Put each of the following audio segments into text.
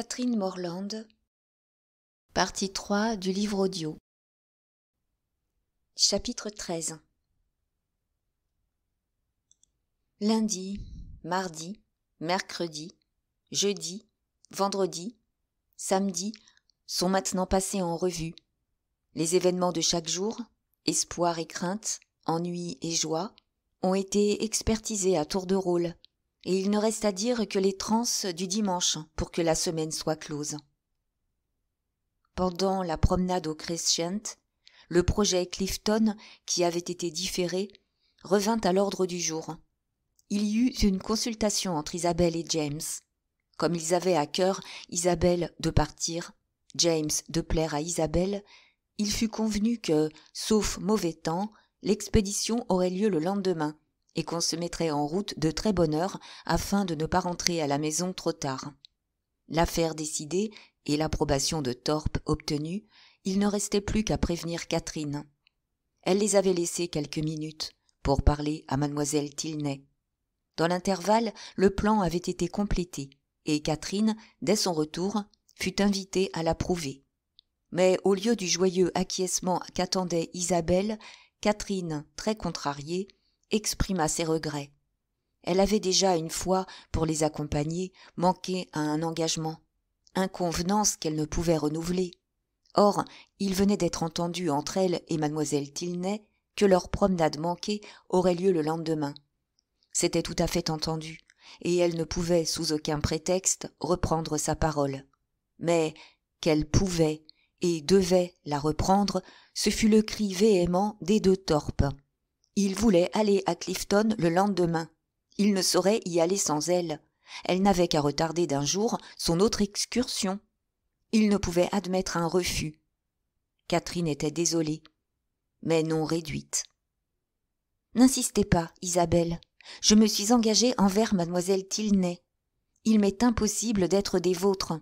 Catherine Morland Partie 3 du livre audio Chapitre 13 Lundi, mardi, mercredi, jeudi, vendredi, samedi sont maintenant passés en revue. Les événements de chaque jour, espoir et crainte, ennui et joie, ont été expertisés à tour de rôle et il ne reste à dire que les transes du dimanche pour que la semaine soit close. Pendant la promenade au Crescent, le projet Clifton, qui avait été différé, revint à l'ordre du jour. Il y eut une consultation entre Isabelle et James. Comme ils avaient à cœur, Isabelle, de partir, James, de plaire à Isabelle, il fut convenu que, sauf mauvais temps, l'expédition aurait lieu le lendemain, et qu'on se mettrait en route de très bonne heure afin de ne pas rentrer à la maison trop tard. L'affaire décidée et l'approbation de torpe obtenue, il ne restait plus qu'à prévenir Catherine. Elle les avait laissés quelques minutes pour parler à mademoiselle Tilney. Dans l'intervalle, le plan avait été complété, et Catherine, dès son retour, fut invitée à l'approuver. Mais au lieu du joyeux acquiescement qu'attendait Isabelle, Catherine, très contrariée, exprima ses regrets. Elle avait déjà une fois, pour les accompagner, manqué à un engagement, inconvenance qu'elle ne pouvait renouveler. Or, il venait d'être entendu entre elle et mademoiselle Tilney que leur promenade manquée aurait lieu le lendemain. C'était tout à fait entendu, et elle ne pouvait, sous aucun prétexte, reprendre sa parole. Mais qu'elle pouvait et devait la reprendre, ce fut le cri véhément des deux torpes. Il voulait aller à Clifton le lendemain. Il ne saurait y aller sans elle. Elle n'avait qu'à retarder d'un jour son autre excursion. Il ne pouvait admettre un refus. Catherine était désolée, mais non réduite. N'insistez pas, Isabelle. Je me suis engagée envers mademoiselle Tilney. Il m'est impossible d'être des vôtres.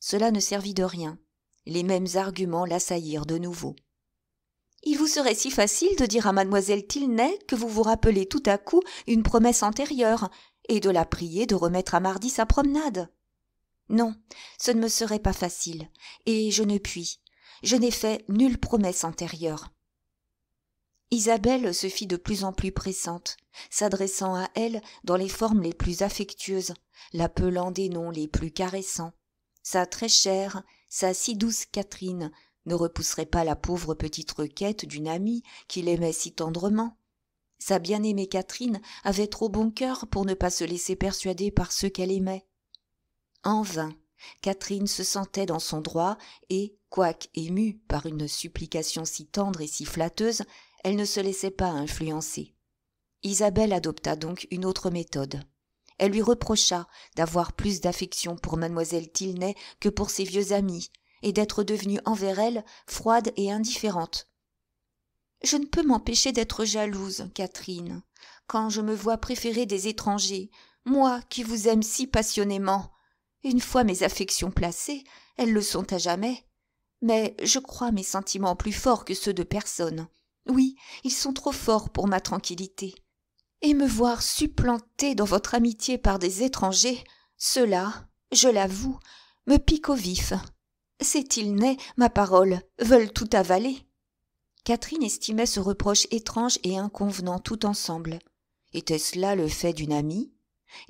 Cela ne servit de rien. Les mêmes arguments l'assaillirent de nouveau. Il vous serait si facile de dire à mademoiselle Tilney que vous vous rappelez tout à coup une promesse antérieure, et de la prier de remettre à mardi sa promenade. Non, ce ne me serait pas facile, et je ne puis. Je n'ai fait nulle promesse antérieure. Isabelle se fit de plus en plus pressante, s'adressant à elle dans les formes les plus affectueuses, l'appelant des noms les plus caressants. Sa très chère, sa si douce Catherine, ne repousserait pas la pauvre petite requête d'une amie qu'il aimait si tendrement sa bien-aimée catherine avait trop bon cœur pour ne pas se laisser persuader par ceux qu'elle aimait en vain catherine se sentait dans son droit et quoique émue par une supplication si tendre et si flatteuse elle ne se laissait pas influencer isabelle adopta donc une autre méthode elle lui reprocha d'avoir plus d'affection pour Mademoiselle tilney que pour ses vieux amis et d'être devenue envers elle froide et indifférente. Je ne peux m'empêcher d'être jalouse, Catherine, quand je me vois préférer des étrangers, moi qui vous aime si passionnément. Une fois mes affections placées, elles le sont à jamais. Mais je crois mes sentiments plus forts que ceux de personne. Oui, ils sont trop forts pour ma tranquillité. Et me voir supplantée dans votre amitié par des étrangers, cela, je l'avoue, me pique au vif. C'est-il né, ma parole Veulent tout avaler Catherine estimait ce reproche étrange et inconvenant tout ensemble. Était-ce là le fait d'une amie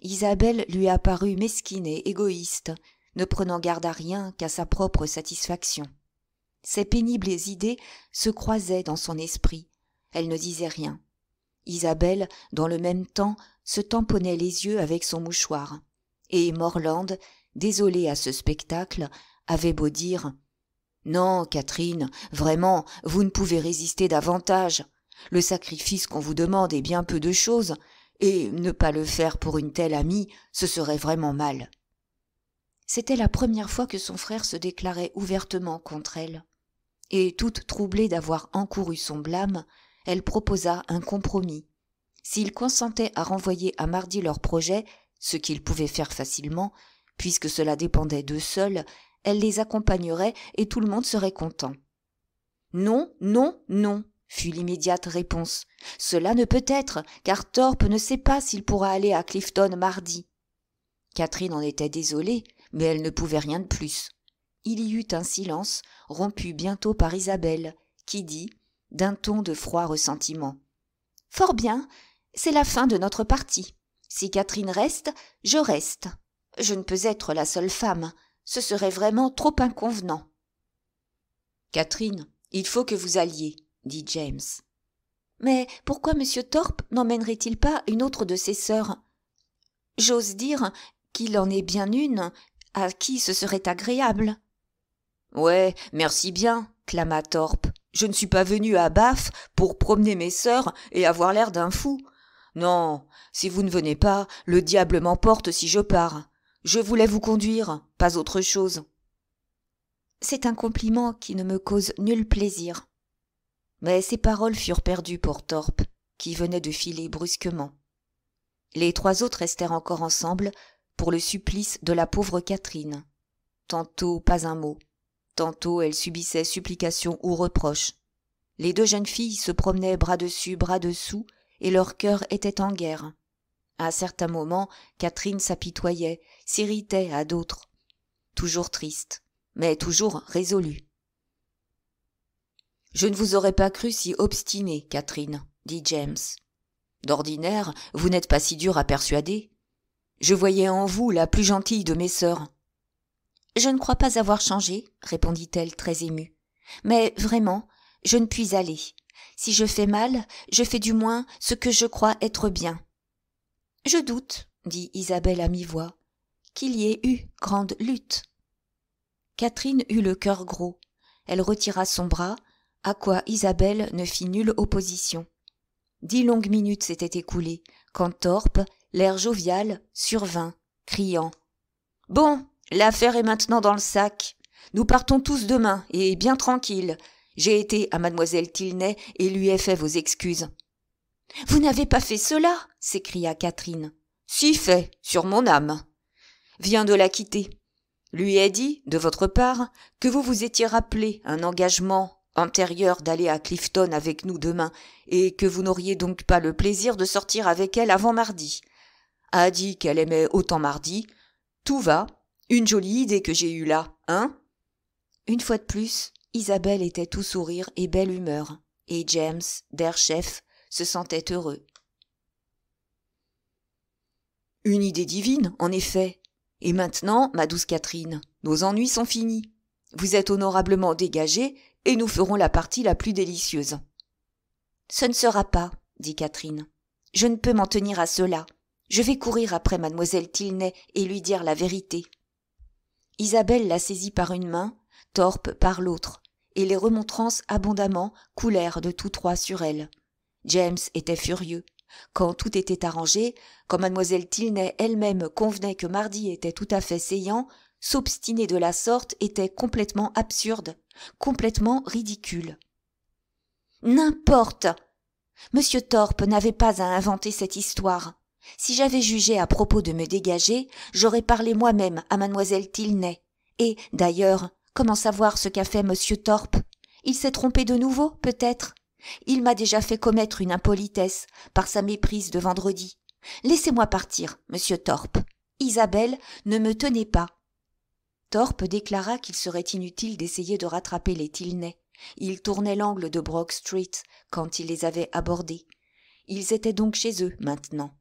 Isabelle lui apparut mesquine et égoïste, ne prenant garde à rien qu'à sa propre satisfaction. Ses pénibles idées se croisaient dans son esprit. Elle ne disait rien. Isabelle, dans le même temps, se tamponnait les yeux avec son mouchoir. Et Morland, désolée à ce spectacle, avait beau dire non, Catherine, vraiment, vous ne pouvez résister davantage. Le sacrifice qu'on vous demande est bien peu de chose, et ne pas le faire pour une telle amie, ce serait vraiment mal. C'était la première fois que son frère se déclarait ouvertement contre elle. Et toute troublée d'avoir encouru son blâme, elle proposa un compromis. S'ils consentait à renvoyer à mardi leur projet, ce qu'ils pouvaient faire facilement, puisque cela dépendait d'eux seuls, elle les accompagnerait et tout le monde serait content. Non, non, non, fut l'immédiate réponse. Cela ne peut être, car Thorpe ne sait pas s'il pourra aller à Clifton mardi. Catherine en était désolée, mais elle ne pouvait rien de plus. Il y eut un silence, rompu bientôt par Isabelle, qui dit, d'un ton de froid ressentiment. Fort bien, c'est la fin de notre partie. Si Catherine reste, je reste. Je ne peux être la seule femme ce serait vraiment trop inconvenant. Catherine, il faut que vous alliez, dit James. Mais pourquoi monsieur Thorpe n'emmènerait-il pas une autre de ses sœurs J'ose dire qu'il en est bien une à qui ce serait agréable. Ouais, merci bien, clama Thorpe. Je ne suis pas venu à Bath pour promener mes sœurs et avoir l'air d'un fou. Non, si vous ne venez pas, le diable m'emporte si je pars. Je voulais vous conduire, pas autre chose. C'est un compliment qui ne me cause nul plaisir. Mais ces paroles furent perdues pour Torpe, qui venait de filer brusquement. Les trois autres restèrent encore ensemble pour le supplice de la pauvre Catherine. Tantôt pas un mot, tantôt elle subissait supplication ou reproche. Les deux jeunes filles se promenaient bras dessus, bras dessous, et leur cœur était en guerre à certains moments catherine s'apitoyait s'irritait à d'autres toujours triste mais toujours résolue je ne vous aurais pas cru si obstinée catherine dit james d'ordinaire vous n'êtes pas si dure à persuader je voyais en vous la plus gentille de mes sœurs je ne crois pas avoir changé répondit-elle très émue mais vraiment je ne puis aller si je fais mal je fais du moins ce que je crois être bien je doute, dit Isabelle à mi-voix, qu'il y ait eu grande lutte. Catherine eut le cœur gros. Elle retira son bras, à quoi Isabelle ne fit nulle opposition. Dix longues minutes s'étaient écoulées, quand Torpe, l'air jovial, survint, criant. Bon, l'affaire est maintenant dans le sac. Nous partons tous demain, et bien tranquille. J'ai été à mademoiselle Tilney et lui ai fait vos excuses. Vous n'avez pas fait cela s'écria Catherine. Si fait, sur mon âme. Viens de la quitter. Lui ai dit, de votre part, que vous vous étiez rappelé un engagement antérieur d'aller à Clifton avec nous demain, et que vous n'auriez donc pas le plaisir de sortir avec elle avant mardi. A dit qu'elle aimait autant mardi. Tout va. Une jolie idée que j'ai eue là, hein? Une fois de plus, Isabelle était tout sourire et belle humeur, et James, d'air chef, se sentait heureux. Une idée divine, en effet. Et maintenant, ma douce Catherine, nos ennuis sont finis. Vous êtes honorablement dégagée et nous ferons la partie la plus délicieuse. Ce ne sera pas, dit Catherine. Je ne peux m'en tenir à cela. Je vais courir après mademoiselle Tilney et lui dire la vérité. Isabelle la saisit par une main, Torpe par l'autre, et les remontrances abondamment coulèrent de tous trois sur elle. James était furieux. Quand tout était arrangé, quand mademoiselle Tilney elle-même convenait que Mardi était tout à fait saillant, s'obstiner de la sorte était complètement absurde, complètement ridicule. N'importe. Monsieur Thorpe n'avait pas à inventer cette histoire. Si j'avais jugé à propos de me dégager, j'aurais parlé moi-même à mademoiselle Tilney. Et, d'ailleurs, comment savoir ce qu'a fait monsieur Thorpe? Il s'est trompé de nouveau, peut-être? Il m'a déjà fait commettre une impolitesse par sa méprise de vendredi. Laissez-moi partir, monsieur Thorpe. Isabelle, ne me tenez pas. Thorpe déclara qu'il serait inutile d'essayer de rattraper les Tilney. Ils tournait l'angle de Brock Street quand il les avait abordés. Ils étaient donc chez eux maintenant.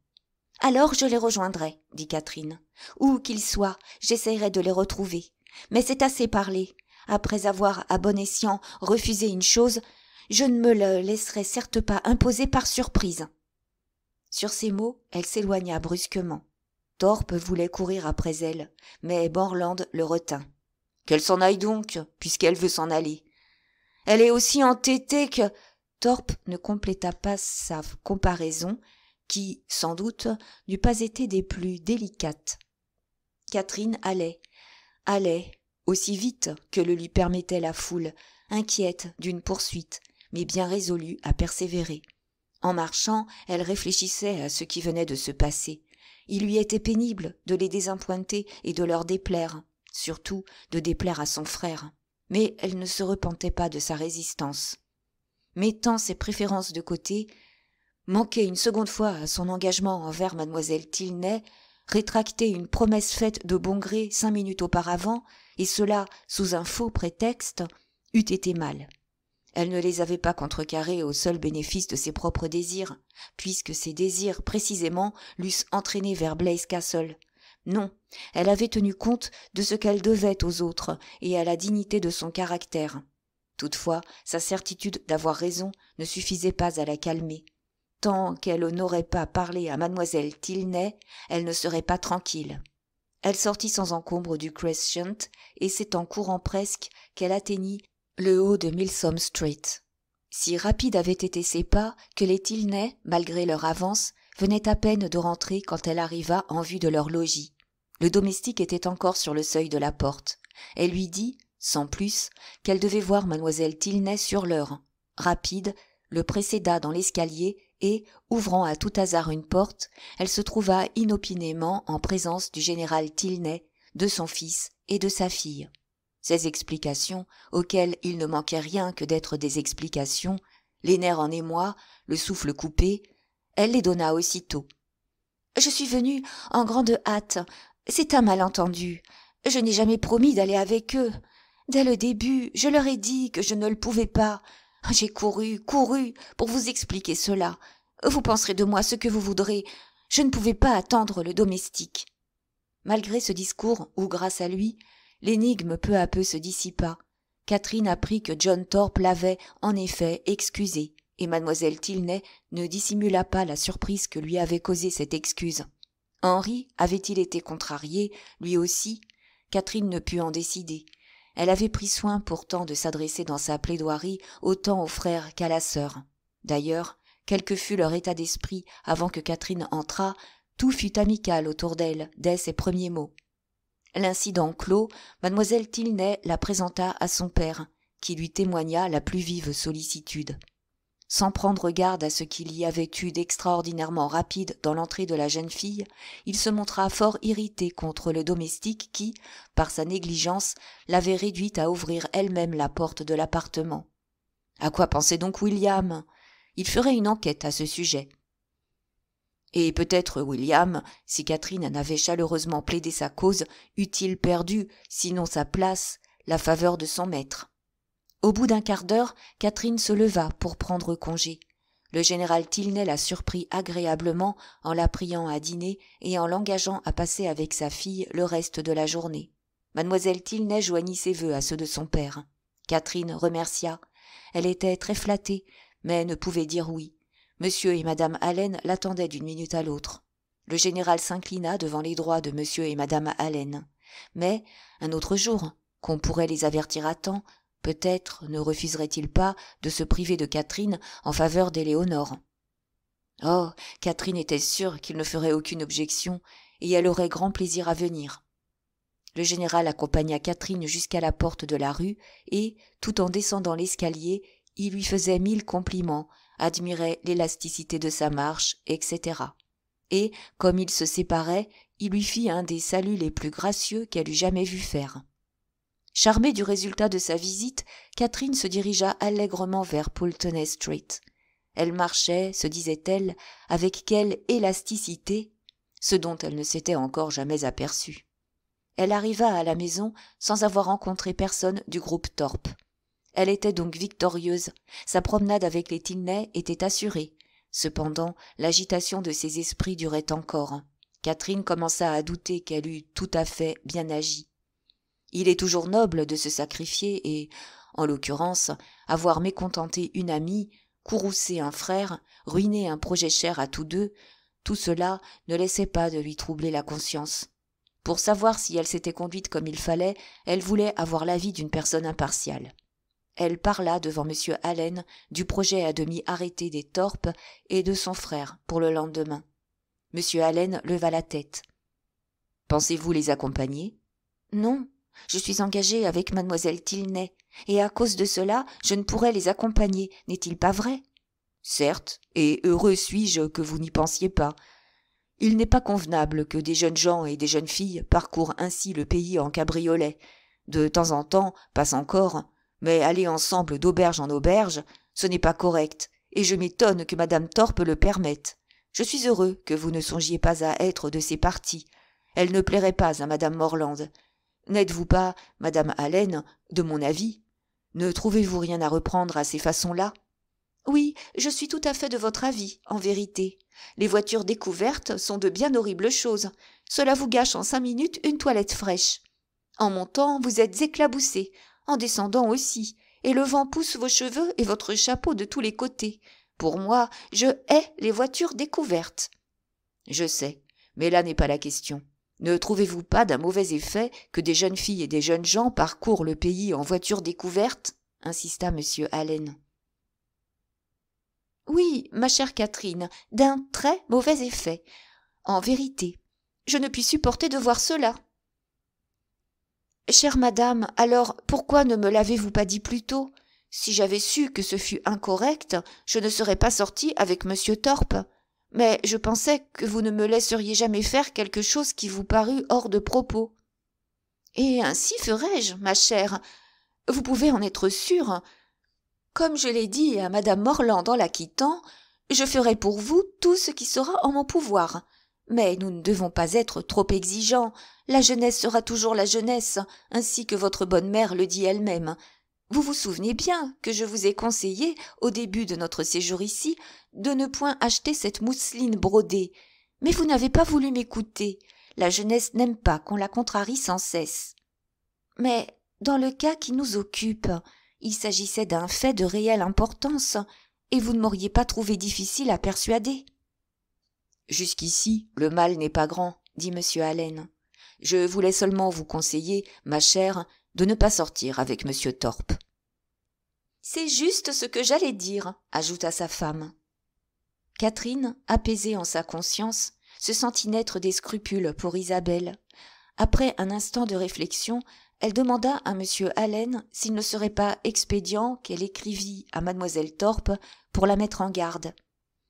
Alors je les rejoindrai, dit Catherine. Où qu'ils soient, j'essaierai de les retrouver. Mais c'est assez parlé. Après avoir, à bon escient, refusé une chose, je ne me le laisserai certes pas imposer par surprise. Sur ces mots, elle s'éloigna brusquement. Thorpe voulait courir après elle, mais Borland le retint. Qu'elle s'en aille donc, puisqu'elle veut s'en aller. Elle est aussi entêtée que. Thorpe ne compléta pas sa comparaison, qui, sans doute, n'eût pas été des plus délicates. Catherine allait, allait, aussi vite que le lui permettait la foule, inquiète d'une poursuite, mais bien résolue à persévérer en marchant elle réfléchissait à ce qui venait de se passer il lui était pénible de les désappointer et de leur déplaire surtout de déplaire à son frère mais elle ne se repentait pas de sa résistance mettant ses préférences de côté manquer une seconde fois à son engagement envers mademoiselle Tilney, rétracter une promesse faite de bon gré cinq minutes auparavant, et cela sous un faux prétexte, eût été mal. Elle ne les avait pas contrecarrés au seul bénéfice de ses propres désirs, puisque ses désirs, précisément, l'eussent entraînée vers Blaise Castle. Non, elle avait tenu compte de ce qu'elle devait aux autres et à la dignité de son caractère. Toutefois, sa certitude d'avoir raison ne suffisait pas à la calmer. Tant qu'elle n'aurait pas parlé à mademoiselle Tilney, elle ne serait pas tranquille. Elle sortit sans encombre du Crescent, et c'est en courant presque qu'elle atteignit le haut de Milsom Street. Si rapide avaient été ses pas que les Tilney, malgré leur avance, venaient à peine de rentrer quand elle arriva en vue de leur logis. Le domestique était encore sur le seuil de la porte. Elle lui dit, sans plus, qu'elle devait voir mademoiselle Tilney sur l'heure. Rapide, le précéda dans l'escalier et, ouvrant à tout hasard une porte, elle se trouva inopinément en présence du général Tilney, de son fils et de sa fille. Ces explications, auxquelles il ne manquait rien que d'être des explications, les nerfs en émoi, le souffle coupé, elle les donna aussitôt. Je suis venue en grande hâte. C'est un malentendu. Je n'ai jamais promis d'aller avec eux. Dès le début, je leur ai dit que je ne le pouvais pas. J'ai couru, couru, pour vous expliquer cela. Vous penserez de moi ce que vous voudrez. Je ne pouvais pas attendre le domestique. Malgré ce discours, ou grâce à lui, L'énigme peu à peu se dissipa. Catherine apprit que John Thorpe l'avait, en effet, excusé, et mademoiselle Tilney ne dissimula pas la surprise que lui avait causée cette excuse. Henri avait-il été contrarié, lui aussi Catherine ne put en décider. Elle avait pris soin pourtant de s'adresser dans sa plaidoirie autant au frère qu'à la sœur. D'ailleurs, quel que fût leur état d'esprit avant que Catherine entrât, tout fut amical autour d'elle dès ses premiers mots l'incident clos mademoiselle tilney la présenta à son père qui lui témoigna la plus vive sollicitude sans prendre garde à ce qu'il y avait eu d'extraordinairement rapide dans l'entrée de la jeune fille il se montra fort irrité contre le domestique qui par sa négligence l'avait réduite à ouvrir elle-même la porte de l'appartement À quoi pensait donc william il ferait une enquête à ce sujet et peut-être william si catherine n'avait avait chaleureusement plaidé sa cause eût-il perdu sinon sa place la faveur de son maître au bout d'un quart d'heure catherine se leva pour prendre congé le général tilney la surprit agréablement en la priant à dîner et en l'engageant à passer avec sa fille le reste de la journée mademoiselle tilney joignit ses vœux à ceux de son père catherine remercia elle était très flattée mais ne pouvait dire oui Monsieur et Madame Allen l'attendaient d'une minute à l'autre. Le général s'inclina devant les droits de Monsieur et Madame Allen. Mais, un autre jour, qu'on pourrait les avertir à temps, peut-être ne refuserait-il pas de se priver de Catherine en faveur d'Éléonore. Oh, Catherine était sûre qu'il ne ferait aucune objection, et elle aurait grand plaisir à venir. Le général accompagna Catherine jusqu'à la porte de la rue, et, tout en descendant l'escalier, il lui faisait mille compliments, admirait l'élasticité de sa marche, etc. Et, comme ils se séparaient, il lui fit un des saluts les plus gracieux qu'elle eût jamais vu faire. Charmée du résultat de sa visite, Catherine se dirigea allègrement vers Poulteney Street. Elle marchait, se disait-elle, avec quelle élasticité, ce dont elle ne s'était encore jamais aperçue. Elle arriva à la maison sans avoir rencontré personne du groupe Torpe. Elle était donc victorieuse. Sa promenade avec les Tilney était assurée. Cependant, l'agitation de ses esprits durait encore. Catherine commença à douter qu'elle eût tout à fait bien agi. Il est toujours noble de se sacrifier et, en l'occurrence, avoir mécontenté une amie, courroucé un frère, ruiné un projet cher à tous deux, tout cela ne laissait pas de lui troubler la conscience. Pour savoir si elle s'était conduite comme il fallait, elle voulait avoir l'avis d'une personne impartiale elle parla devant m allen du projet à demi arrêté des torpes et de son frère pour le lendemain m allen leva la tête pensez-vous les accompagner non je suis engagée avec mademoiselle tilney et à cause de cela je ne pourrais les accompagner n'est-il pas vrai certes et heureux suis-je que vous n'y pensiez pas il n'est pas convenable que des jeunes gens et des jeunes filles parcourent ainsi le pays en cabriolet de temps en temps passe encore mais aller ensemble d'auberge en auberge, ce n'est pas correct, et je m'étonne que Madame Thorpe le permette. Je suis heureux que vous ne songiez pas à être de ces parties. Elle ne plairait pas à Madame Morland. N'êtes-vous pas, Madame Allen, de mon avis Ne trouvez-vous rien à reprendre à ces façons-là Oui, je suis tout à fait de votre avis, en vérité. Les voitures découvertes sont de bien horribles choses. Cela vous gâche en cinq minutes une toilette fraîche. En montant, vous êtes éclaboussé, en descendant aussi, et le vent pousse vos cheveux et votre chapeau de tous les côtés. Pour moi, je hais les voitures découvertes. Je sais, mais là n'est pas la question. Ne trouvez-vous pas d'un mauvais effet que des jeunes filles et des jeunes gens parcourent le pays en voiture découverte insista M. Allen. Oui, ma chère Catherine, d'un très mauvais effet. En vérité, je ne puis supporter de voir cela. Chère madame, alors pourquoi ne me l'avez-vous pas dit plus tôt Si j'avais su que ce fût incorrect, je ne serais pas sortie avec monsieur Torpe. Mais je pensais que vous ne me laisseriez jamais faire quelque chose qui vous parût hors de propos. Et ainsi ferai-je, ma chère. Vous pouvez en être sûre. Comme je l'ai dit à madame Morland en la quittant, je ferai pour vous tout ce qui sera en mon pouvoir. Mais nous ne devons pas être trop exigeants. La jeunesse sera toujours la jeunesse, ainsi que votre bonne mère le dit elle-même. Vous vous souvenez bien que je vous ai conseillé, au début de notre séjour ici, de ne point acheter cette mousseline brodée. Mais vous n'avez pas voulu m'écouter. La jeunesse n'aime pas qu'on la contrarie sans cesse. Mais, dans le cas qui nous occupe, il s'agissait d'un fait de réelle importance, et vous ne m'auriez pas trouvé difficile à persuader. Jusqu'ici, le mal n'est pas grand, dit M. Allen. Je voulais seulement vous conseiller, ma chère, de ne pas sortir avec M. Thorpe. C'est juste ce que j'allais dire, ajouta sa femme. Catherine, apaisée en sa conscience, se sentit naître des scrupules pour Isabelle. Après un instant de réflexion, elle demanda à M. Allen s'il ne serait pas expédient qu'elle écrivît à Mademoiselle Thorpe pour la mettre en garde.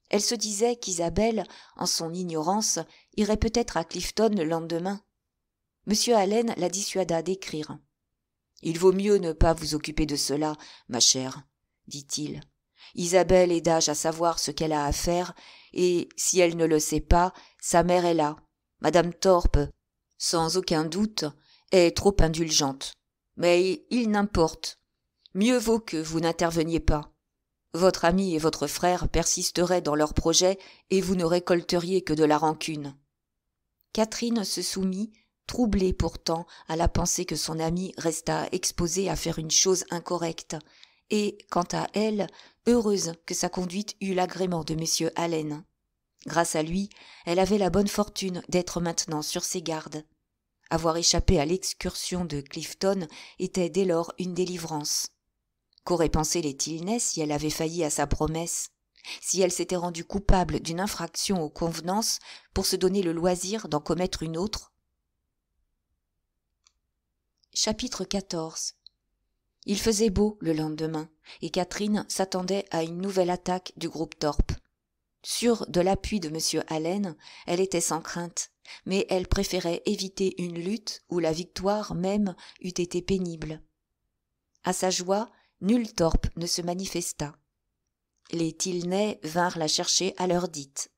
Elle se disait qu'Isabelle, en son ignorance, irait peut-être à Clifton le lendemain. Monsieur Allen la dissuada d'écrire. Il vaut mieux ne pas vous occuper de cela, ma chère, dit-il. Isabelle est d'âge à savoir ce qu'elle a à faire, et si elle ne le sait pas, sa mère est là. Madame Thorpe, sans aucun doute, est trop indulgente. Mais il n'importe. Mieux vaut que vous n'interveniez pas. Votre ami et votre frère persisteraient dans leurs projets et vous ne récolteriez que de la rancune. Catherine se soumit, troublée pourtant à la pensée que son ami resta exposé à faire une chose incorrecte, et, quant à elle, heureuse que sa conduite eût l'agrément de M. Allen. Grâce à lui, elle avait la bonne fortune d'être maintenant sur ses gardes. Avoir échappé à l'excursion de Clifton était dès lors une délivrance. Qu'aurait pensé tilney si elle avait failli à sa promesse si elle s'était rendue coupable d'une infraction aux convenances pour se donner le loisir d'en commettre une autre Chapitre 14 Il faisait beau le lendemain, et Catherine s'attendait à une nouvelle attaque du groupe Torp. Sûre de l'appui de M. Allen, elle était sans crainte, mais elle préférait éviter une lutte où la victoire même eût été pénible. À sa joie, nul torpe ne se manifesta. Les Tilney vinrent la chercher à l'heure dite.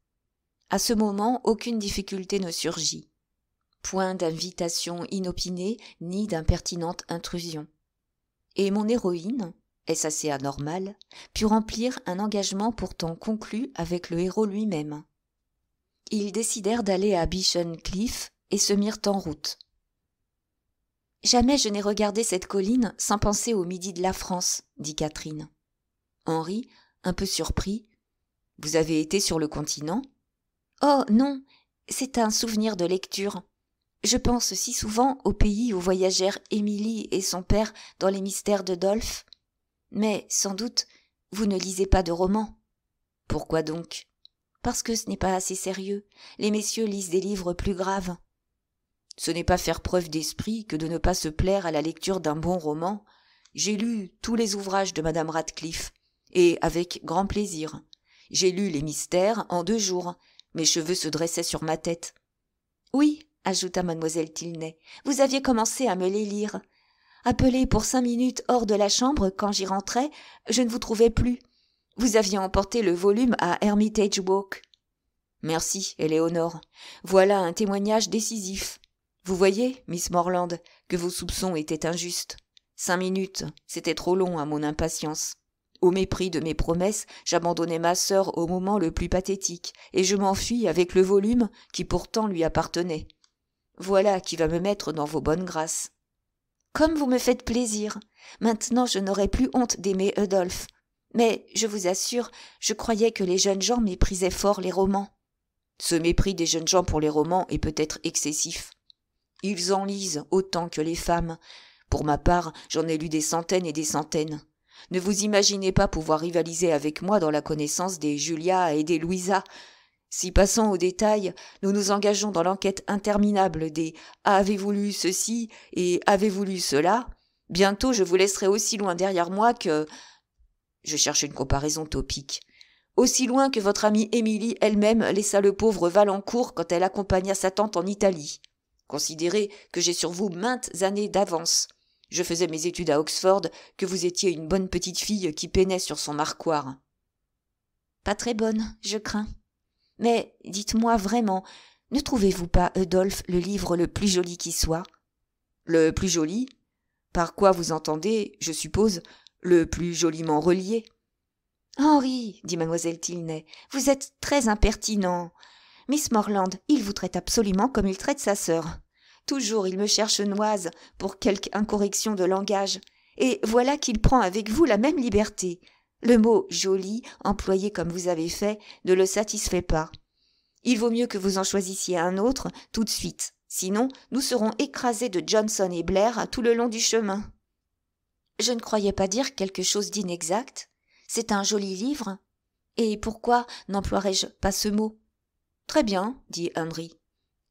À ce moment, aucune difficulté ne surgit. Point d'invitation inopinée ni d'impertinente intrusion. Et mon héroïne, est-ce assez anormal, put remplir un engagement pourtant conclu avec le héros lui-même. Ils décidèrent d'aller à Bishon Cliff et se mirent en route. Jamais je n'ai regardé cette colline sans penser au midi de la France, dit Catherine. Henri, un peu surpris, Vous avez été sur le continent Oh non, c'est un souvenir de lecture. Je pense si souvent au pays où voyagèrent Émilie et son père dans les mystères de Dolph. Mais, sans doute, vous ne lisez pas de romans. Pourquoi donc Parce que ce n'est pas assez sérieux. Les messieurs lisent des livres plus graves ce n'est pas faire preuve d'esprit que de ne pas se plaire à la lecture d'un bon roman j'ai lu tous les ouvrages de madame radcliffe et avec grand plaisir j'ai lu les mystères en deux jours mes cheveux se dressaient sur ma tête oui ajouta mademoiselle tilney vous aviez commencé à me les lire appelé pour cinq minutes hors de la chambre quand j'y rentrais je ne vous trouvais plus vous aviez emporté le volume à hermitage walk merci éléonore voilà un témoignage décisif vous voyez, Miss Morland, que vos soupçons étaient injustes. Cinq minutes, c'était trop long à mon impatience. Au mépris de mes promesses, j'abandonnais ma sœur au moment le plus pathétique, et je m'enfuis avec le volume qui pourtant lui appartenait. Voilà qui va me mettre dans vos bonnes grâces. Comme vous me faites plaisir. Maintenant je n'aurai plus honte d'aimer Adolphe. Mais, je vous assure, je croyais que les jeunes gens méprisaient fort les romans. Ce mépris des jeunes gens pour les romans est peut-être excessif. Ils en lisent autant que les femmes. Pour ma part, j'en ai lu des centaines et des centaines. Ne vous imaginez pas pouvoir rivaliser avec moi dans la connaissance des Julia et des Louisa. Si passant aux détails, nous nous engageons dans l'enquête interminable des avez-vous lu ceci et avez-vous lu cela Bientôt, je vous laisserai aussi loin derrière moi que. Je cherche une comparaison topique. Aussi loin que votre amie Émilie elle-même laissa le pauvre Valancourt quand elle accompagna sa tante en Italie. Considérez que j'ai sur vous maintes années d'avance. Je faisais mes études à Oxford, que vous étiez une bonne petite fille qui peinait sur son marquoir. Pas très bonne, je crains. Mais dites-moi vraiment, ne trouvez-vous pas, Eudolphe, le livre le plus joli qui soit Le plus joli Par quoi vous entendez, je suppose, le plus joliment relié Henri, dit mademoiselle Tilney, vous êtes très impertinent. Miss Morland, il vous traite absolument comme il traite sa sœur. Toujours il me cherche noise pour quelque incorrection de langage, et voilà qu'il prend avec vous la même liberté. Le mot joli, employé comme vous avez fait, ne le satisfait pas. Il vaut mieux que vous en choisissiez un autre tout de suite, sinon nous serons écrasés de Johnson et Blair tout le long du chemin. Je ne croyais pas dire quelque chose d'inexact. C'est un joli livre. Et pourquoi n'emploierais-je pas ce mot Très bien, dit Henry.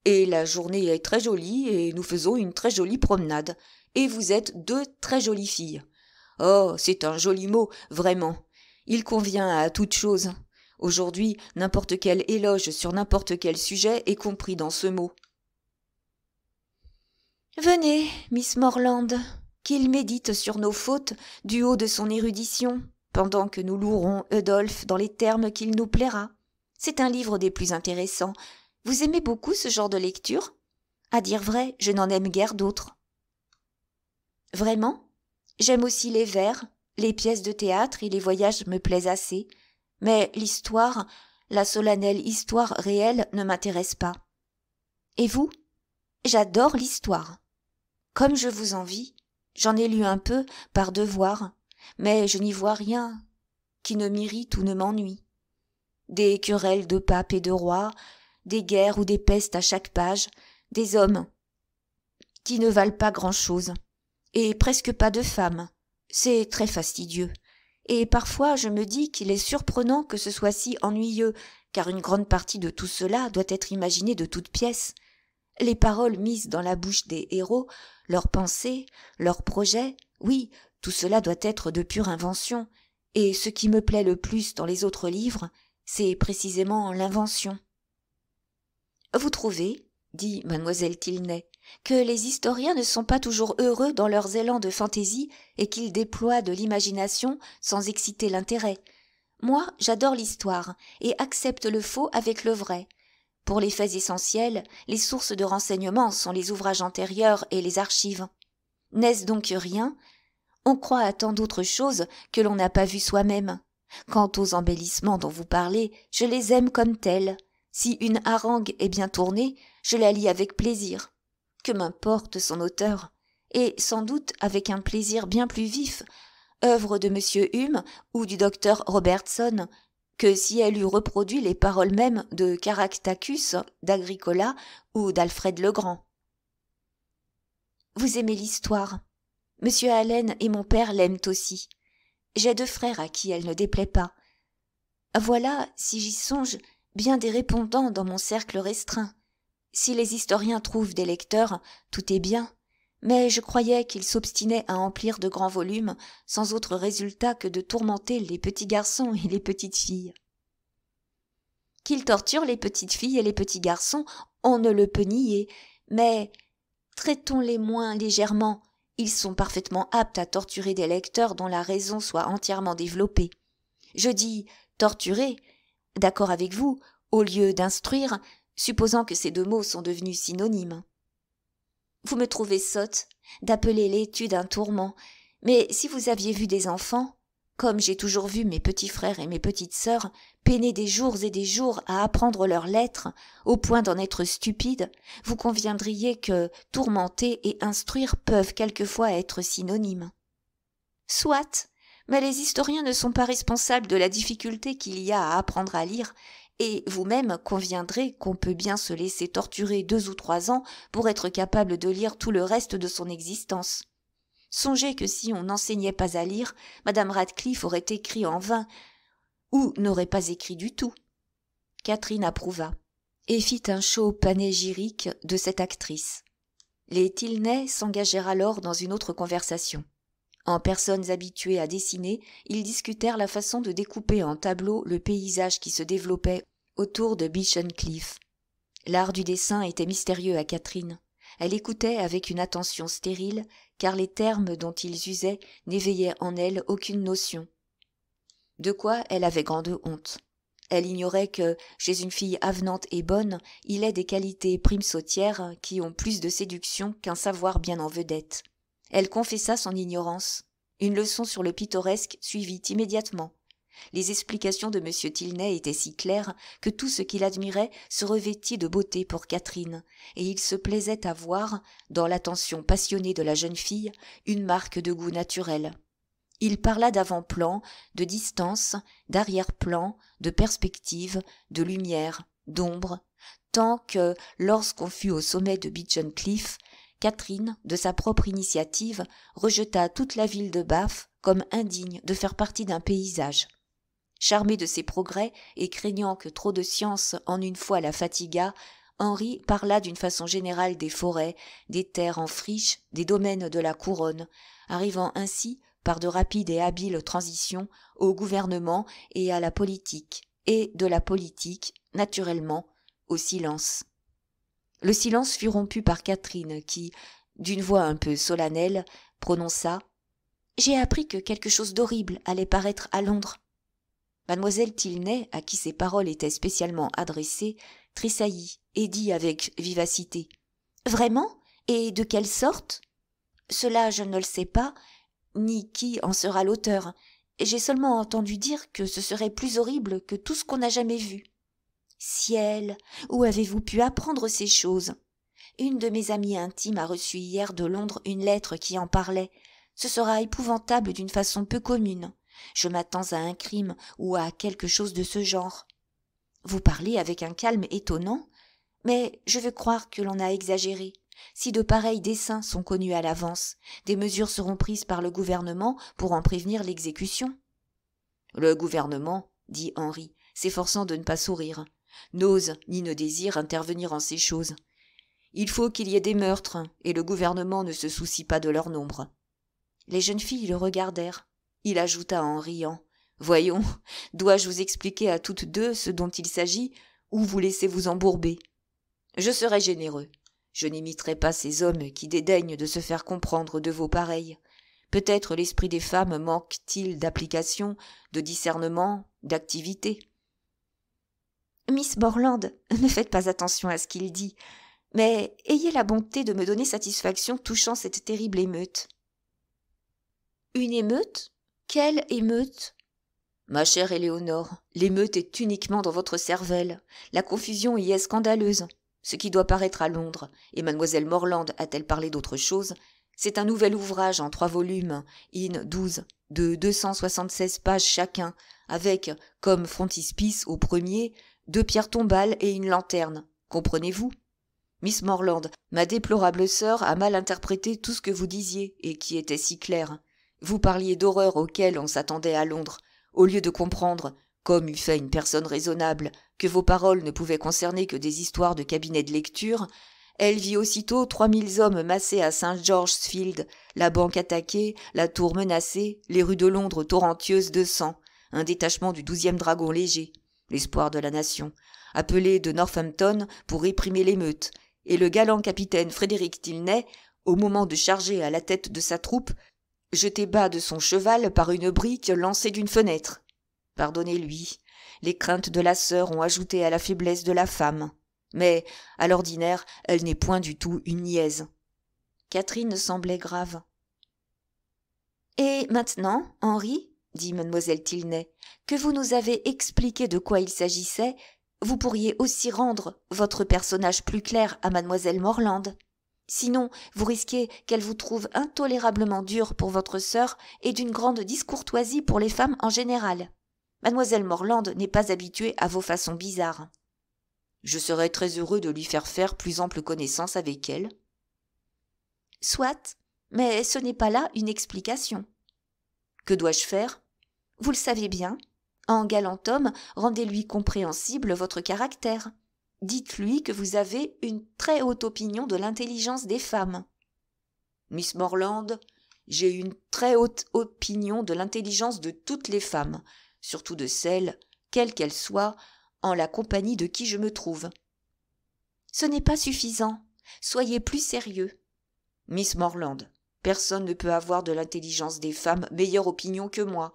Et la journée est très jolie, et nous faisons une très jolie promenade. Et vous êtes deux très jolies filles. Oh, c'est un joli mot, vraiment. Il convient à toute chose. Aujourd'hui, n'importe quel éloge sur n'importe quel sujet est compris dans ce mot. Venez, Miss Morland, qu'il médite sur nos fautes du haut de son érudition, pendant que nous louerons Eudolphe dans les termes qu'il nous plaira. C'est un livre des plus intéressants. Vous aimez beaucoup ce genre de lecture À dire vrai, je n'en aime guère d'autres. Vraiment J'aime aussi les vers, les pièces de théâtre et les voyages me plaisent assez. Mais l'histoire, la solennelle histoire réelle ne m'intéresse pas. Et vous J'adore l'histoire. Comme je vous envie, j'en ai lu un peu par devoir, mais je n'y vois rien qui ne m'irrite ou ne m'ennuie des querelles de papes et de rois, des guerres ou des pestes à chaque page, des hommes qui ne valent pas grand-chose, et presque pas de femmes. C'est très fastidieux. Et parfois je me dis qu'il est surprenant que ce soit si ennuyeux, car une grande partie de tout cela doit être imaginée de toutes pièces. Les paroles mises dans la bouche des héros, leurs pensées, leurs projets, oui, tout cela doit être de pure invention, et ce qui me plaît le plus dans les autres livres, c'est précisément l'invention. Vous trouvez, dit Mlle Tilney, que les historiens ne sont pas toujours heureux dans leurs élans de fantaisie et qu'ils déploient de l'imagination sans exciter l'intérêt. Moi, j'adore l'histoire et accepte le faux avec le vrai. Pour les faits essentiels, les sources de renseignements sont les ouvrages antérieurs et les archives. N'est-ce donc rien On croit à tant d'autres choses que l'on n'a pas vues soi-même. Quant aux embellissements dont vous parlez, je les aime comme tels. Si une harangue est bien tournée, je la lis avec plaisir. Que m'importe son auteur Et sans doute avec un plaisir bien plus vif, œuvre de M. Hume ou du docteur Robertson, que si elle eût reproduit les paroles mêmes de Caractacus, d'Agricola ou d'Alfred le Grand. Vous aimez l'histoire. M. Allen et mon père l'aiment aussi. J'ai deux frères à qui elle ne déplaît pas. Voilà, si j'y songe, bien des répondants dans mon cercle restreint. Si les historiens trouvent des lecteurs, tout est bien. Mais je croyais qu'ils s'obstinaient à emplir de grands volumes sans autre résultat que de tourmenter les petits garçons et les petites filles. Qu'ils torturent les petites filles et les petits garçons, on ne le peut nier, mais traitons-les moins légèrement, ils sont parfaitement aptes à torturer des lecteurs dont la raison soit entièrement développée. Je dis torturer, d'accord avec vous, au lieu d'instruire, supposant que ces deux mots sont devenus synonymes. Vous me trouvez sotte d'appeler l'étude un tourment, mais si vous aviez vu des enfants, comme j'ai toujours vu mes petits frères et mes petites sœurs, peiner des jours et des jours à apprendre leurs lettres, au point d'en être stupide, vous conviendriez que tourmenter et instruire peuvent quelquefois être synonymes. Soit, mais les historiens ne sont pas responsables de la difficulté qu'il y a à apprendre à lire, et vous-même conviendrez qu'on peut bien se laisser torturer deux ou trois ans pour être capable de lire tout le reste de son existence. Songez que si on n'enseignait pas à lire, Madame Radcliffe aurait écrit en vain ou n'aurait pas écrit du tout. Catherine approuva et fit un chaud panégyrique de cette actrice. Les Tilney s'engagèrent alors dans une autre conversation. En personnes habituées à dessiner, ils discutèrent la façon de découper en tableaux le paysage qui se développait autour de beechencliffe L'art du dessin était mystérieux à Catherine. Elle écoutait avec une attention stérile, car les termes dont ils usaient n'éveillaient en elle aucune notion, de quoi elle avait grande honte. Elle ignorait que, chez une fille avenante et bonne, il est des qualités primesautières qui ont plus de séduction qu'un savoir bien en vedette. Elle confessa son ignorance. Une leçon sur le pittoresque suivit immédiatement. Les explications de M. Tilney étaient si claires que tout ce qu'il admirait se revêtit de beauté pour Catherine, et il se plaisait à voir, dans l'attention passionnée de la jeune fille, une marque de goût naturel. Il parla d'avant-plan, de distance, d'arrière-plan, de perspective, de lumière, d'ombre, tant que, lorsqu'on fut au sommet de Beacon Cliff, Catherine, de sa propre initiative, rejeta toute la ville de Bath comme indigne de faire partie d'un paysage. Charmé de ses progrès et craignant que trop de science en une fois la fatiguât. Henri parla d'une façon générale des forêts, des terres en friche, des domaines de la couronne, arrivant ainsi par de rapides et habiles transitions au gouvernement et à la politique, et de la politique, naturellement, au silence. Le silence fut rompu par Catherine qui, d'une voix un peu solennelle, prononça J'ai appris que quelque chose d'horrible allait paraître à Londres. Mademoiselle Tilney, à qui ces paroles étaient spécialement adressées, tressaillit et dit avec vivacité Vraiment Et de quelle sorte Cela, je ne le sais pas, ni qui en sera l'auteur. J'ai seulement entendu dire que ce serait plus horrible que tout ce qu'on a jamais vu. Ciel, où avez-vous pu apprendre ces choses Une de mes amies intimes a reçu hier de Londres une lettre qui en parlait. Ce sera épouvantable d'une façon peu commune. Je m'attends à un crime ou à quelque chose de ce genre. Vous parlez avec un calme étonnant, mais je veux croire que l'on a exagéré. Si de pareils desseins sont connus à l'avance, des mesures seront prises par le gouvernement pour en prévenir l'exécution. Le gouvernement, dit Henri, s'efforçant de ne pas sourire, n'ose ni ne désire intervenir en ces choses. Il faut qu'il y ait des meurtres, et le gouvernement ne se soucie pas de leur nombre. Les jeunes filles le regardèrent. Il ajouta en riant. Voyons, dois-je vous expliquer à toutes deux ce dont il s'agit, ou vous laissez-vous embourber Je serai généreux je n'imiterai pas ces hommes qui dédaignent de se faire comprendre de vos pareils peut-être l'esprit des femmes manque-t-il d'application de discernement d'activité miss borland ne faites pas attention à ce qu'il dit mais ayez la bonté de me donner satisfaction touchant cette terrible émeute une émeute quelle émeute ma chère éléonore l'émeute est uniquement dans votre cervelle la confusion y est scandaleuse ce qui doit paraître à Londres, et mademoiselle Morland a-t-elle parlé d'autre chose, c'est un nouvel ouvrage en trois volumes, in douze de 276 pages chacun, avec, comme frontispice au premier, deux pierres tombales et une lanterne. Comprenez-vous Miss Morland, ma déplorable sœur a mal interprété tout ce que vous disiez, et qui était si clair. Vous parliez d'horreurs auxquelles on s'attendait à Londres, au lieu de comprendre, comme eût fait une personne raisonnable, que vos paroles ne pouvaient concerner que des histoires de cabinet de lecture, elle vit aussitôt trois mille hommes massés à Saint georges field la banque attaquée, la tour menacée, les rues de Londres torrentieuses de sang, un détachement du douzième dragon léger, l'espoir de la nation, appelé de Northampton pour réprimer l'émeute, et le galant capitaine Frédéric Tilney, au moment de charger à la tête de sa troupe, jeté bas de son cheval par une brique lancée d'une fenêtre pardonnez-lui. Les craintes de la sœur ont ajouté à la faiblesse de la femme. Mais, à l'ordinaire, elle n'est point du tout une niaise. Catherine semblait grave. Et maintenant, Henri, dit Mlle Tilney, que vous nous avez expliqué de quoi il s'agissait, vous pourriez aussi rendre votre personnage plus clair à mademoiselle Morland. Sinon, vous risquez qu'elle vous trouve intolérablement dure pour votre sœur et d'une grande discourtoisie pour les femmes en général. Mademoiselle Morland n'est pas habituée à vos façons bizarres. Je serais très heureux de lui faire faire plus ample connaissance avec elle. Soit, mais ce n'est pas là une explication. Que dois-je faire Vous le savez bien. En galant homme, rendez-lui compréhensible votre caractère. Dites-lui que vous avez une très haute opinion de l'intelligence des femmes. Miss Morland, j'ai une très haute opinion de l'intelligence de toutes les femmes, surtout de celle, quelle qu'elle soit, en la compagnie de qui je me trouve. Ce n'est pas suffisant. Soyez plus sérieux. Miss Morland, personne ne peut avoir de l'intelligence des femmes meilleure opinion que moi.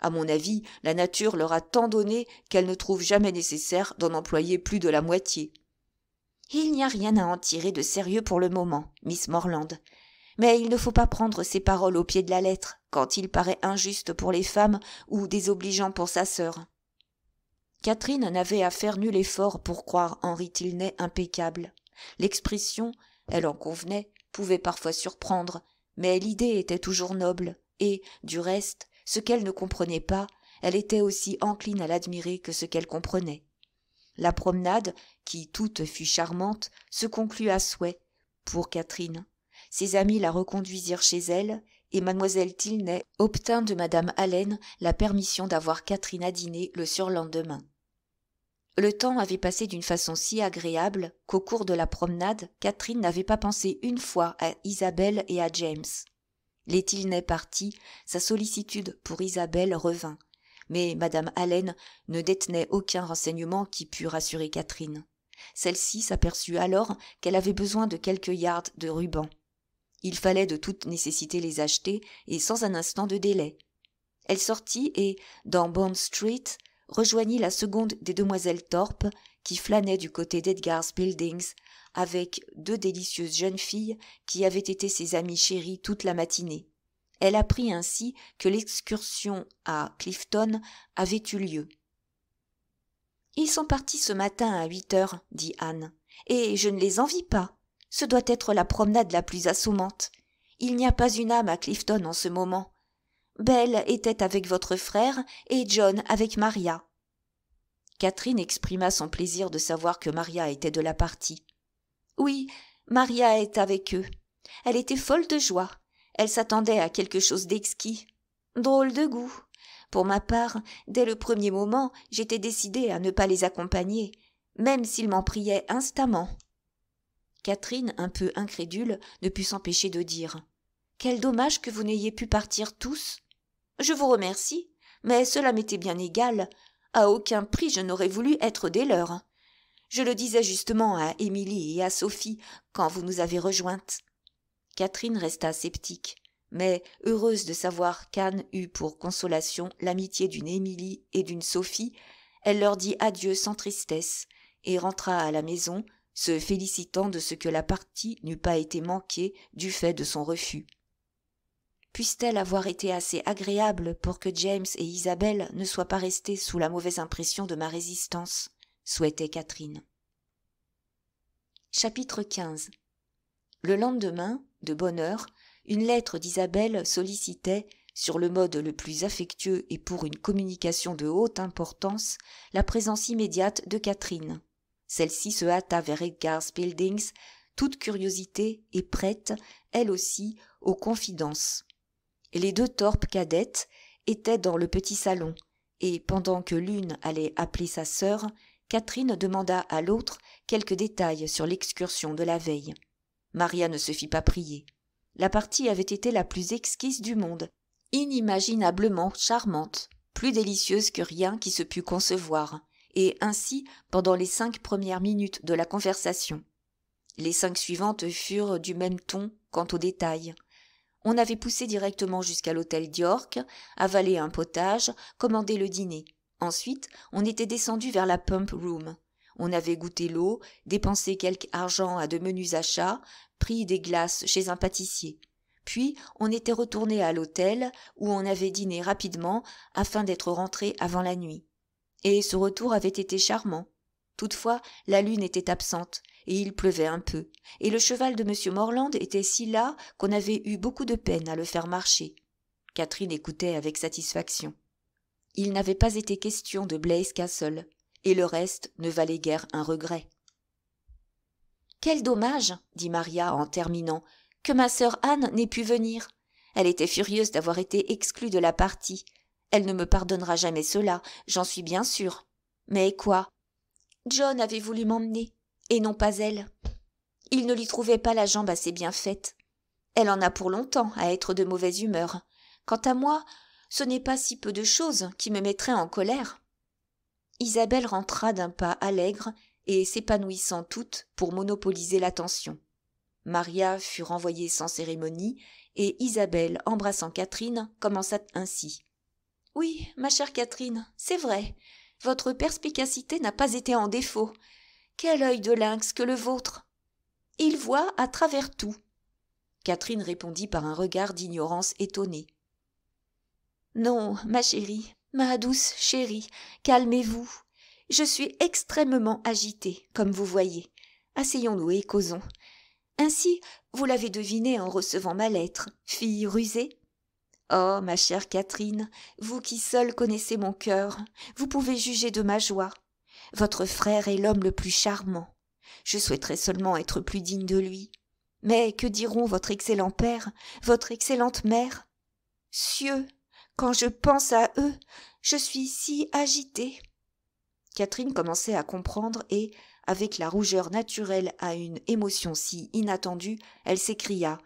À mon avis, la nature leur a tant donné qu'elle ne trouve jamais nécessaire d'en employer plus de la moitié. Il n'y a rien à en tirer de sérieux pour le moment, Miss Morland. Mais il ne faut pas prendre ses paroles au pied de la lettre, quand il paraît injuste pour les femmes ou désobligeant pour sa sœur. Catherine n'avait à faire nul effort pour croire Henri Tilney impeccable. L'expression, elle en convenait, pouvait parfois surprendre, mais l'idée était toujours noble, et, du reste, ce qu'elle ne comprenait pas, elle était aussi encline à l'admirer que ce qu'elle comprenait. La promenade, qui toute fut charmante, se conclut à souhait, pour Catherine, ses amis la reconduisirent chez elle et mademoiselle Tilney obtint de madame Allen la permission d'avoir Catherine à dîner le surlendemain. Le temps avait passé d'une façon si agréable qu'au cours de la promenade, Catherine n'avait pas pensé une fois à Isabelle et à James. Les Tilney partis, sa sollicitude pour Isabelle revint, mais madame Allen ne détenait aucun renseignement qui pût rassurer Catherine. Celle-ci s'aperçut alors qu'elle avait besoin de quelques yards de ruban il fallait de toute nécessité les acheter, et sans un instant de délai. Elle sortit et, dans Bond Street, rejoignit la seconde des demoiselles Thorpe, qui flânait du côté d'Edgar's Buildings, avec deux délicieuses jeunes filles qui avaient été ses amies chéries toute la matinée. Elle apprit ainsi que l'excursion à Clifton avait eu lieu. Ils sont partis ce matin à huit heures, dit Anne, et je ne les envie pas. Ce doit être la promenade la plus assommante. Il n'y a pas une âme à Clifton en ce moment. Belle était avec votre frère et John avec Maria. Catherine exprima son plaisir de savoir que Maria était de la partie. Oui, Maria est avec eux. Elle était folle de joie. Elle s'attendait à quelque chose d'exquis. Drôle de goût. Pour ma part, dès le premier moment, j'étais décidée à ne pas les accompagner, même s'ils m'en priaient instamment. Catherine, un peu incrédule, ne put s'empêcher de dire. Quel dommage que vous n'ayez pu partir tous. Je vous remercie, mais cela m'était bien égal. À aucun prix je n'aurais voulu être des leurs. Je le disais justement à Émilie et à Sophie quand vous nous avez rejointes. Catherine resta sceptique, mais heureuse de savoir qu'Anne eut pour consolation l'amitié d'une Émilie et d'une Sophie, elle leur dit adieu sans tristesse et rentra à la maison se félicitant de ce que la partie n'eût pas été manquée du fait de son refus. Puisse-t-elle avoir été assez agréable pour que James et Isabelle ne soient pas restés sous la mauvaise impression de ma résistance souhaitait Catherine. Chapitre XV Le lendemain, de bonne heure, une lettre d'Isabelle sollicitait, sur le mode le plus affectueux et pour une communication de haute importance, la présence immédiate de Catherine. Celle-ci se hâta vers Edgar's Buildings, toute curiosité et prête, elle aussi, aux confidences. Les deux torpes cadettes étaient dans le petit salon, et pendant que l'une allait appeler sa sœur, Catherine demanda à l'autre quelques détails sur l'excursion de la veille. Maria ne se fit pas prier. La partie avait été la plus exquise du monde, inimaginablement charmante, plus délicieuse que rien qui se pût concevoir, et ainsi pendant les cinq premières minutes de la conversation. Les cinq suivantes furent du même ton quant aux détails. On avait poussé directement jusqu'à l'hôtel d'York, avalé un potage, commandé le dîner. Ensuite, on était descendu vers la pump room. On avait goûté l'eau, dépensé quelque argent à de menus achats, pris des glaces chez un pâtissier. Puis, on était retourné à l'hôtel, où on avait dîné rapidement afin d'être rentré avant la nuit et ce retour avait été charmant toutefois la lune était absente et il pleuvait un peu et le cheval de m morland était si las qu'on avait eu beaucoup de peine à le faire marcher catherine écoutait avec satisfaction il n'avait pas été question de blaise castle et le reste ne valait guère un regret quel dommage dit maria en terminant que ma sœur anne n'ait pu venir elle était furieuse d'avoir été exclue de la partie elle ne me pardonnera jamais cela, j'en suis bien sûre. Mais quoi John avait voulu m'emmener, et non pas elle. Il ne lui trouvait pas la jambe assez bien faite. Elle en a pour longtemps à être de mauvaise humeur. Quant à moi, ce n'est pas si peu de choses qui me mettraient en colère. Isabelle rentra d'un pas allègre et s'épanouissant toute pour monopoliser l'attention. Maria fut renvoyée sans cérémonie, et Isabelle, embrassant Catherine, commença ainsi. Oui, ma chère Catherine, c'est vrai. Votre perspicacité n'a pas été en défaut. Quel œil de lynx que le vôtre. Il voit à travers tout. Catherine répondit par un regard d'ignorance étonnée. Non, ma chérie, ma douce chérie, calmez-vous. Je suis extrêmement agitée, comme vous voyez. Asseyons-nous et causons. Ainsi, vous l'avez deviné en recevant ma lettre, fille rusée, Oh, ma chère Catherine, vous qui seule connaissez mon cœur, vous pouvez juger de ma joie. Votre frère est l'homme le plus charmant. Je souhaiterais seulement être plus digne de lui. Mais que diront votre excellent père, votre excellente mère Cieux, quand je pense à eux, je suis si agitée. Catherine commençait à comprendre et, avec la rougeur naturelle à une émotion si inattendue, elle s'écria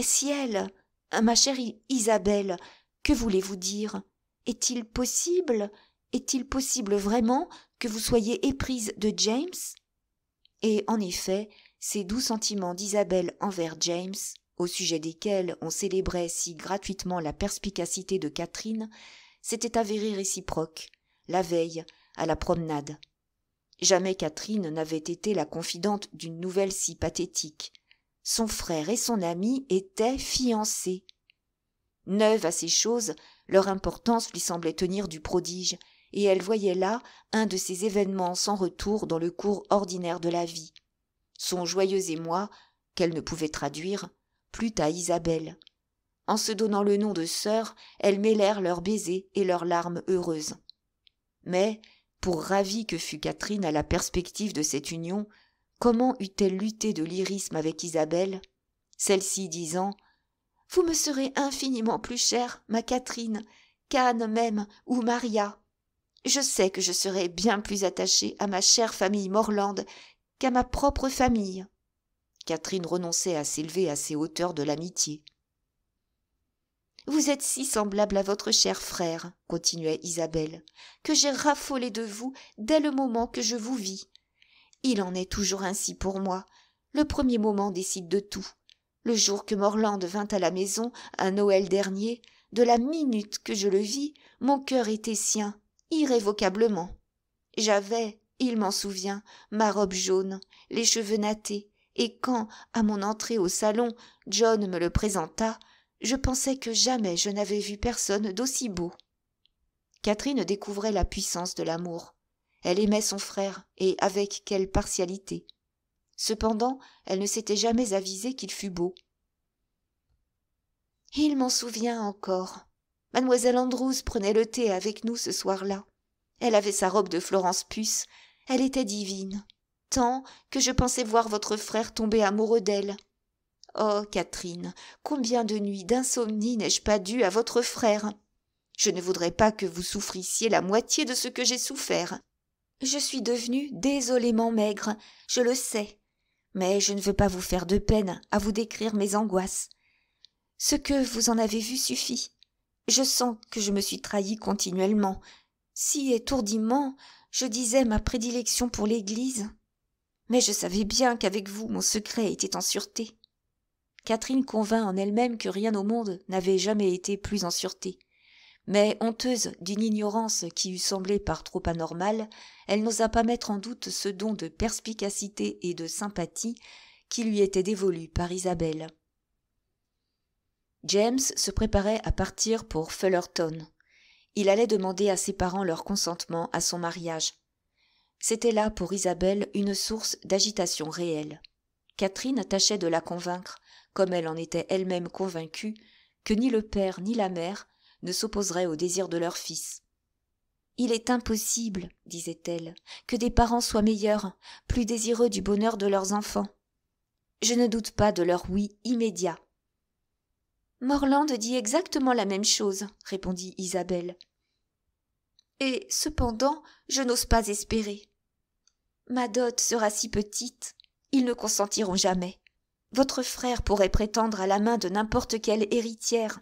Ciel, euh, ma chère Isabelle, que voulez-vous dire Est-il possible, est-il possible vraiment que vous soyez éprise de James Et en effet, ces doux sentiments d'Isabelle envers James, au sujet desquels on célébrait si gratuitement la perspicacité de Catherine, s'étaient avérés réciproques, la veille, à la promenade. Jamais Catherine n'avait été la confidente d'une nouvelle si pathétique, son frère et son ami étaient fiancés. Neuve à ces choses, leur importance lui semblait tenir du prodige, et elle voyait là un de ces événements sans retour dans le cours ordinaire de la vie. Son joyeux émoi, qu'elle ne pouvait traduire, plut à Isabelle. En se donnant le nom de sœur, elles mêlèrent leurs baisers et leurs larmes heureuses. Mais, pour ravie que fût Catherine à la perspective de cette union, Comment eût-elle lutté de lyrisme avec Isabelle Celle-ci disant Vous me serez infiniment plus chère, ma Catherine, qu'Anne même ou Maria. Je sais que je serai bien plus attachée à ma chère famille Morlande qu'à ma propre famille. Catherine renonçait à s'élever à ces hauteurs de l'amitié. Vous êtes si semblable à votre cher frère, continuait Isabelle, que j'ai raffolé de vous dès le moment que je vous vis, il en est toujours ainsi pour moi le premier moment décide de tout le jour que morland vint à la maison un noël dernier de la minute que je le vis mon cœur était sien irrévocablement j'avais il m'en souvient ma robe jaune les cheveux nattés et quand à mon entrée au salon john me le présenta je pensais que jamais je n'avais vu personne d'aussi beau catherine découvrait la puissance de l'amour elle aimait son frère, et avec quelle partialité. Cependant, elle ne s'était jamais avisée qu'il fût beau. Il m'en souvient encore. Mademoiselle Andrews prenait le thé avec nous ce soir-là. Elle avait sa robe de Florence Puce. Elle était divine. Tant que je pensais voir votre frère tomber amoureux d'elle. Oh, Catherine, combien de nuits d'insomnie n'ai-je pas dû à votre frère Je ne voudrais pas que vous souffrissiez la moitié de ce que j'ai souffert. Je suis devenue désolément maigre, je le sais, mais je ne veux pas vous faire de peine à vous décrire mes angoisses. Ce que vous en avez vu suffit. Je sens que je me suis trahie continuellement. Si étourdiment, je disais ma prédilection pour l'Église. Mais je savais bien qu'avec vous mon secret était en sûreté. Catherine convint en elle-même que rien au monde n'avait jamais été plus en sûreté mais honteuse d'une ignorance qui eût semblé par trop anormale, elle n'osa pas mettre en doute ce don de perspicacité et de sympathie qui lui était dévolu par Isabelle. James se préparait à partir pour Fullerton. Il allait demander à ses parents leur consentement à son mariage. C'était là pour Isabelle une source d'agitation réelle. Catherine tâchait de la convaincre, comme elle en était elle-même convaincue, que ni le père ni la mère ne s'opposerait au désir de leur fils. Il est impossible, disait-elle, que des parents soient meilleurs, plus désireux du bonheur de leurs enfants. Je ne doute pas de leur oui immédiat. Morland dit exactement la même chose, répondit Isabelle. Et cependant, je n'ose pas espérer. Ma dot sera si petite, ils ne consentiront jamais. Votre frère pourrait prétendre à la main de n'importe quelle héritière.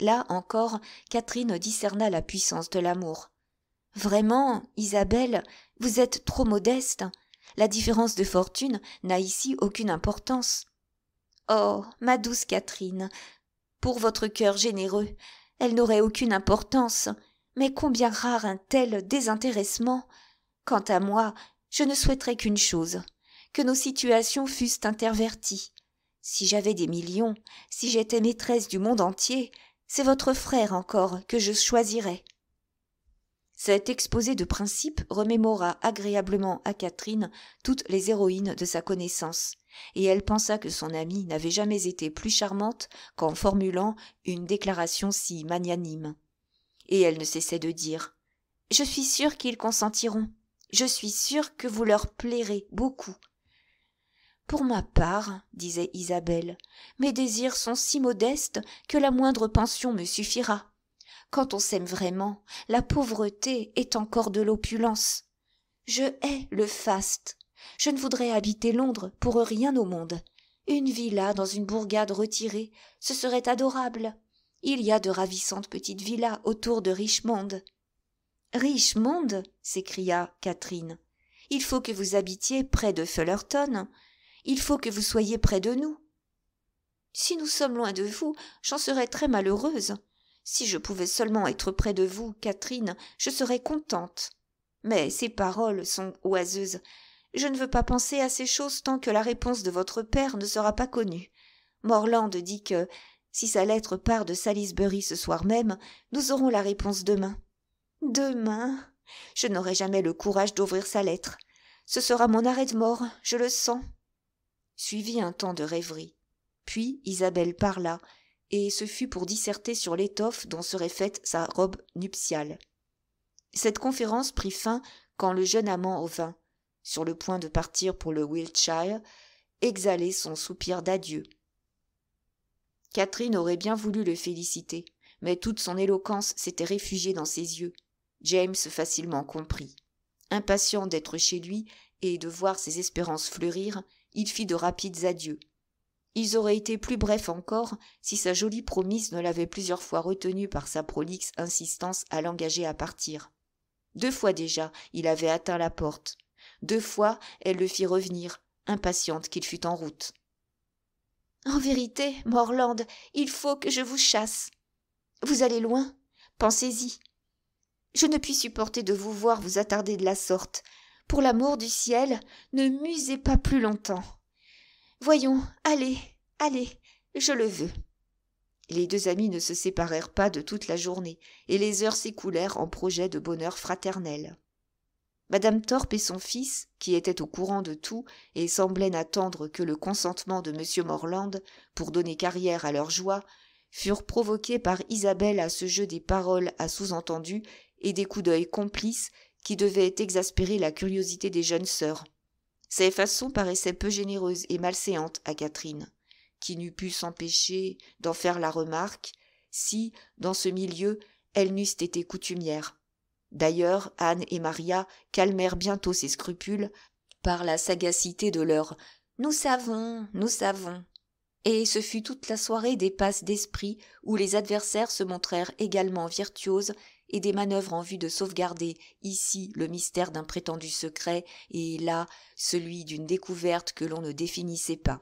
Là encore, Catherine discerna la puissance de l'amour. Vraiment, Isabelle, vous êtes trop modeste. La différence de fortune n'a ici aucune importance. Oh, ma douce Catherine, pour votre cœur généreux, elle n'aurait aucune importance. Mais combien rare un tel désintéressement Quant à moi, je ne souhaiterais qu'une chose, que nos situations fussent interverties. Si j'avais des millions, si j'étais maîtresse du monde entier, c'est votre frère encore que je choisirai. Cet exposé de principe remémora agréablement à Catherine toutes les héroïnes de sa connaissance, et elle pensa que son amie n'avait jamais été plus charmante qu'en formulant une déclaration si magnanime. Et elle ne cessait de dire Je suis sûre qu'ils consentiront. Je suis sûre que vous leur plairez beaucoup pour ma part disait isabelle mes désirs sont si modestes que la moindre pension me suffira quand on s'aime vraiment la pauvreté est encore de l'opulence je hais le faste je ne voudrais habiter londres pour rien au monde une villa dans une bourgade retirée ce serait adorable il y a de ravissantes petites villas autour de richmond richmond s'écria catherine il faut que vous habitiez près de il faut que vous soyez près de nous. Si nous sommes loin de vous, j'en serais très malheureuse. Si je pouvais seulement être près de vous, Catherine, je serais contente. Mais ces paroles sont oiseuses. Je ne veux pas penser à ces choses tant que la réponse de votre père ne sera pas connue. Morland dit que, si sa lettre part de Salisbury ce soir même, nous aurons la réponse demain. Demain Je n'aurai jamais le courage d'ouvrir sa lettre. Ce sera mon arrêt de mort, je le sens suivit un temps de rêverie puis isabelle parla et ce fut pour disserter sur l'étoffe dont serait faite sa robe nuptiale cette conférence prit fin quand le jeune amant revint sur le point de partir pour le wiltshire exhaler son soupir d'adieu catherine aurait bien voulu le féliciter mais toute son éloquence s'était réfugiée dans ses yeux james facilement comprit. impatient d'être chez lui et de voir ses espérances fleurir il fit de rapides adieux. Ils auraient été plus brefs encore si sa jolie promise ne l'avait plusieurs fois retenu par sa prolixe insistance à l'engager à partir. Deux fois déjà, il avait atteint la porte. Deux fois, elle le fit revenir, impatiente qu'il fût en route. En vérité, Morland, il faut que je vous chasse. Vous allez loin, pensez-y. Je ne puis supporter de vous voir vous attarder de la sorte pour l'amour du ciel, ne musez pas plus longtemps. Voyons, allez, allez, je le veux. Les deux amis ne se séparèrent pas de toute la journée, et les heures s'écoulèrent en projets de bonheur fraternel. Madame Thorpe et son fils, qui étaient au courant de tout et semblaient n'attendre que le consentement de M. Morland pour donner carrière à leur joie, furent provoqués par Isabelle à ce jeu des paroles à sous entendu et des coups d'œil complices qui devait exaspérer la curiosité des jeunes sœurs. Ces façons paraissaient peu généreuses et malséantes à Catherine, qui n'eût pu s'empêcher d'en faire la remarque si, dans ce milieu, elles n'eussent été coutumières. D'ailleurs, Anne et Maria calmèrent bientôt ces scrupules par la sagacité de leur Nous savons, nous savons. Et ce fut toute la soirée des passes d'esprit où les adversaires se montrèrent également virtuoses et des manœuvres en vue de sauvegarder ici le mystère d'un prétendu secret et là celui d'une découverte que l'on ne définissait pas.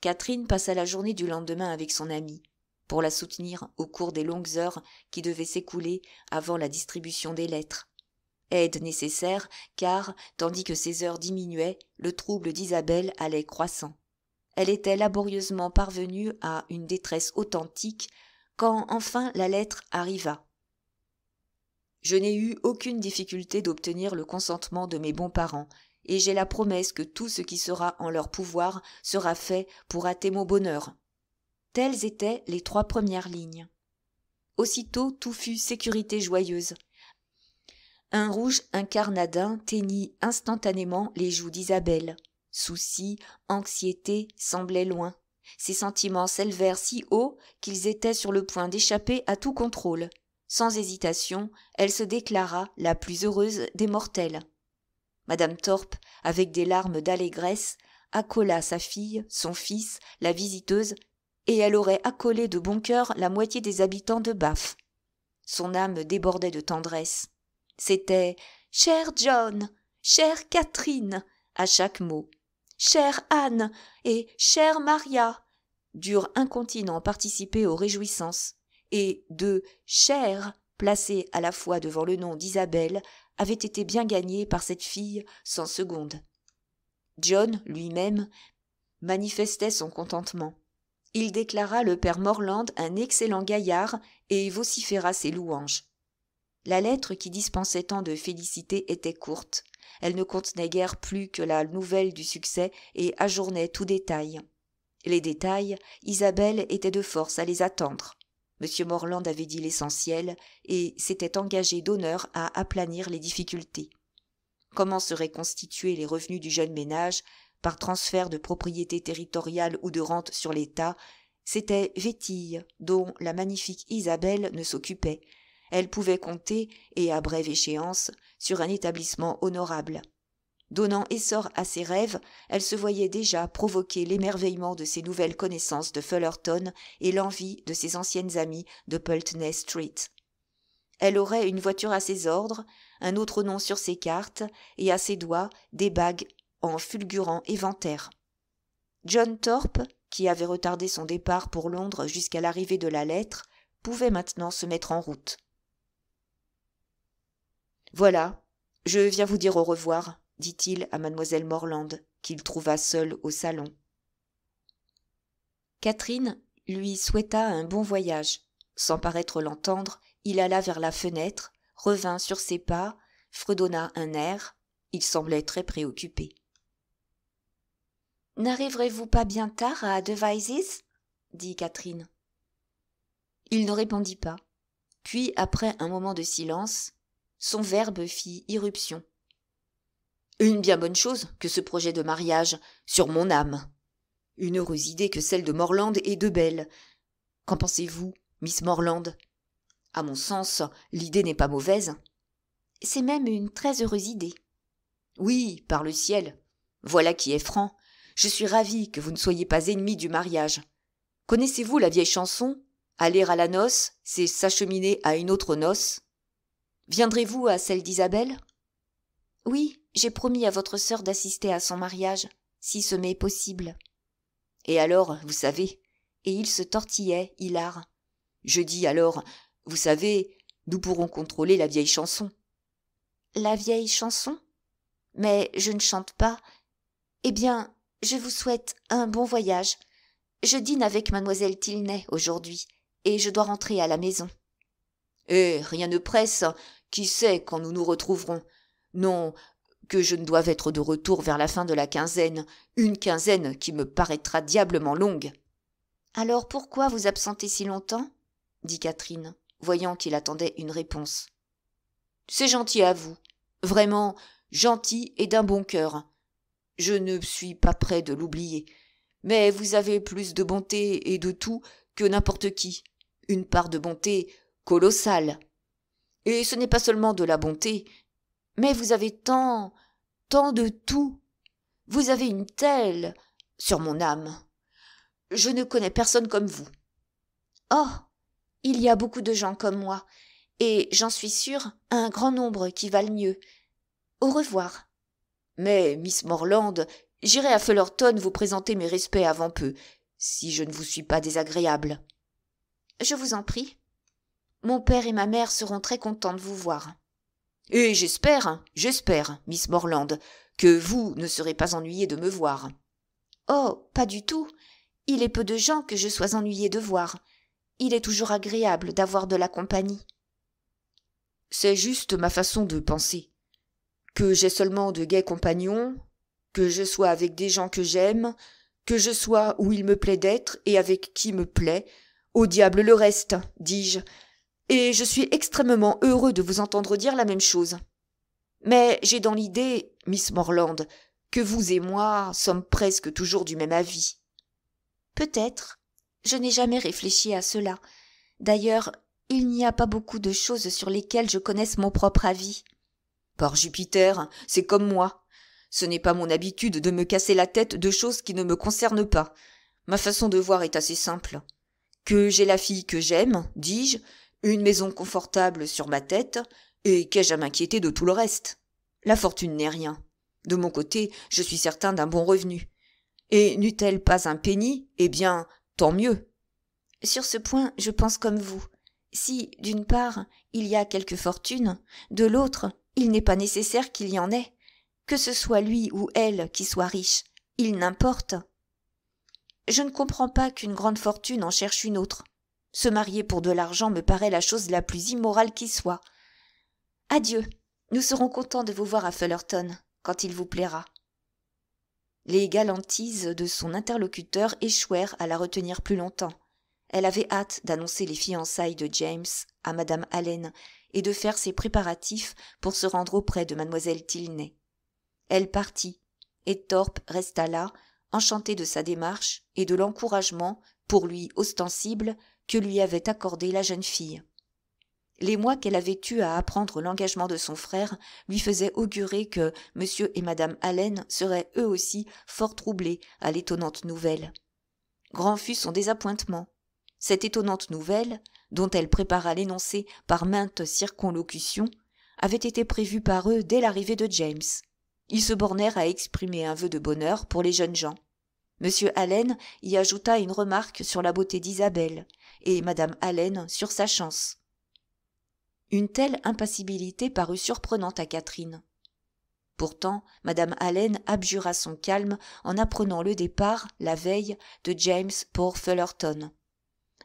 Catherine passa la journée du lendemain avec son amie, pour la soutenir au cours des longues heures qui devaient s'écouler avant la distribution des lettres. Aide nécessaire, car, tandis que ces heures diminuaient, le trouble d'Isabelle allait croissant. Elle était laborieusement parvenue à une détresse authentique quand enfin la lettre arriva je n'ai eu aucune difficulté d'obtenir le consentement de mes bons parents, et j'ai la promesse que tout ce qui sera en leur pouvoir sera fait pour hâter mon bonheur. Telles étaient les trois premières lignes. Aussitôt tout fut sécurité joyeuse. Un rouge incarnadin teignit instantanément les joues d'Isabelle. Soucis, anxiété semblaient loin. Ses sentiments s'élevèrent si haut qu'ils étaient sur le point d'échapper à tout contrôle. Sans hésitation, elle se déclara la plus heureuse des mortelles. Madame Thorpe, avec des larmes d'allégresse, accola sa fille, son fils, la visiteuse, et elle aurait accolé de bon cœur la moitié des habitants de Bath. Son âme débordait de tendresse. C'était Cher John, chère Catherine à chaque mot. Chère Anne et chère Maria durent incontinent participer aux réjouissances et de chair » placée à la fois devant le nom d'Isabelle avait été bien gagnée par cette fille sans seconde. John, lui-même, manifestait son contentement. Il déclara le père Morland un excellent gaillard et vociféra ses louanges. La lettre qui dispensait tant de félicité était courte. Elle ne contenait guère plus que la nouvelle du succès et ajournait tout détail. Les détails, Isabelle était de force à les attendre. M. Morland avait dit l'essentiel et s'était engagé d'honneur à aplanir les difficultés. Comment seraient constitués les revenus du jeune ménage par transfert de propriété territoriale ou de rente sur l'État C'était Vétille, dont la magnifique Isabelle ne s'occupait. Elle pouvait compter, et à brève échéance, sur un établissement honorable. Donnant essor à ses rêves, elle se voyait déjà provoquer l'émerveillement de ses nouvelles connaissances de Fullerton et l'envie de ses anciennes amies de Pulteney Street. Elle aurait une voiture à ses ordres, un autre nom sur ses cartes et à ses doigts des bagues en fulgurant éventaire. John Thorpe, qui avait retardé son départ pour Londres jusqu'à l'arrivée de la lettre, pouvait maintenant se mettre en route. Voilà, je viens vous dire au revoir, dit-il à mademoiselle Morland, qu'il trouva seule au salon. Catherine lui souhaita un bon voyage. Sans paraître l'entendre, il alla vers la fenêtre, revint sur ses pas, fredonna un air. Il semblait très préoccupé. N'arriverez-vous pas bien tard à Devizes dit Catherine. Il ne répondit pas. Puis, après un moment de silence, son verbe fit irruption une bien bonne chose que ce projet de mariage, sur mon âme. Une heureuse idée que celle de Morland et de Belle. Qu'en pensez-vous, Miss Morland À mon sens, l'idée n'est pas mauvaise. C'est même une très heureuse idée. Oui, par le ciel. Voilà qui est franc. Je suis ravie que vous ne soyez pas ennemie du mariage. Connaissez-vous la vieille chanson Aller à la noce, c'est s'acheminer à une autre noce Viendrez-vous à celle d'Isabelle oui, j'ai promis à votre sœur d'assister à son mariage, si ce m'est possible. Et alors, vous savez, et il se tortillait, hilar. Je dis alors, vous savez, nous pourrons contrôler la vieille chanson. La vieille chanson Mais je ne chante pas. Eh bien, je vous souhaite un bon voyage. Je dîne avec mademoiselle Tilney aujourd'hui, et je dois rentrer à la maison. Eh, rien ne presse. Qui sait quand nous nous retrouverons non, que je ne doive être de retour vers la fin de la quinzaine, une quinzaine qui me paraîtra diablement longue. Alors pourquoi vous absentez si longtemps dit Catherine, voyant qu'il attendait une réponse. C'est gentil à vous, vraiment gentil et d'un bon cœur. Je ne suis pas prêt de l'oublier, mais vous avez plus de bonté et de tout que n'importe qui, une part de bonté colossale. Et ce n'est pas seulement de la bonté, mais vous avez tant, tant de tout. Vous avez une telle, sur mon âme. Je ne connais personne comme vous. Oh. Il y a beaucoup de gens comme moi, et j'en suis sûre, un grand nombre qui valent mieux. Au revoir. Mais, Miss Morland, j'irai à Fullerton vous présenter mes respects avant peu, si je ne vous suis pas désagréable. Je vous en prie. Mon père et ma mère seront très contents de vous voir. Et j'espère, j'espère, Miss Morland, que vous ne serez pas ennuyée de me voir. Oh. Pas du tout. Il est peu de gens que je sois ennuyée de voir. Il est toujours agréable d'avoir de la compagnie. C'est juste ma façon de penser. Que j'ai seulement de gais compagnons, que je sois avec des gens que j'aime, que je sois où il me plaît d'être et avec qui me plaît. Au diable le reste, dis-je et je suis extrêmement heureux de vous entendre dire la même chose. Mais j'ai dans l'idée, Miss Morland, que vous et moi sommes presque toujours du même avis. Peut-être. Je n'ai jamais réfléchi à cela. D'ailleurs, il n'y a pas beaucoup de choses sur lesquelles je connaisse mon propre avis. Par Jupiter, c'est comme moi. Ce n'est pas mon habitude de me casser la tête de choses qui ne me concernent pas. Ma façon de voir est assez simple. Que j'ai la fille que j'aime, dis-je, une maison confortable sur ma tête, et qu'ai-je à m'inquiéter de tout le reste La fortune n'est rien. De mon côté, je suis certain d'un bon revenu. Et n'eût-elle pas un penny Eh bien, tant mieux. Sur ce point, je pense comme vous. Si, d'une part, il y a quelque fortune, de l'autre, il n'est pas nécessaire qu'il y en ait. Que ce soit lui ou elle qui soit riche, il n'importe. Je ne comprends pas qu'une grande fortune en cherche une autre. Se marier pour de l'argent me paraît la chose la plus immorale qui soit. Adieu. Nous serons contents de vous voir à Fullerton, quand il vous plaira. Les galantises de son interlocuteur échouèrent à la retenir plus longtemps. Elle avait hâte d'annoncer les fiançailles de James à madame Allen et de faire ses préparatifs pour se rendre auprès de mademoiselle Tilney. Elle partit, et Thorpe resta là, enchanté de sa démarche et de l'encouragement, pour lui ostensible, que lui avait accordé la jeune fille. Les mois qu'elle avait eus à apprendre l'engagement de son frère lui faisaient augurer que M. et Mme Allen seraient eux aussi fort troublés à l'étonnante nouvelle. Grand fut son désappointement. Cette étonnante nouvelle, dont elle prépara l'énoncé par maintes circonlocutions, avait été prévue par eux dès l'arrivée de James. Ils se bornèrent à exprimer un vœu de bonheur pour les jeunes gens. M. Allen y ajouta une remarque sur la beauté d'Isabelle, et Madame Allen sur sa chance. Une telle impassibilité parut surprenante à Catherine. Pourtant, Madame Allen abjura son calme en apprenant le départ, la veille, de James pour Fullerton.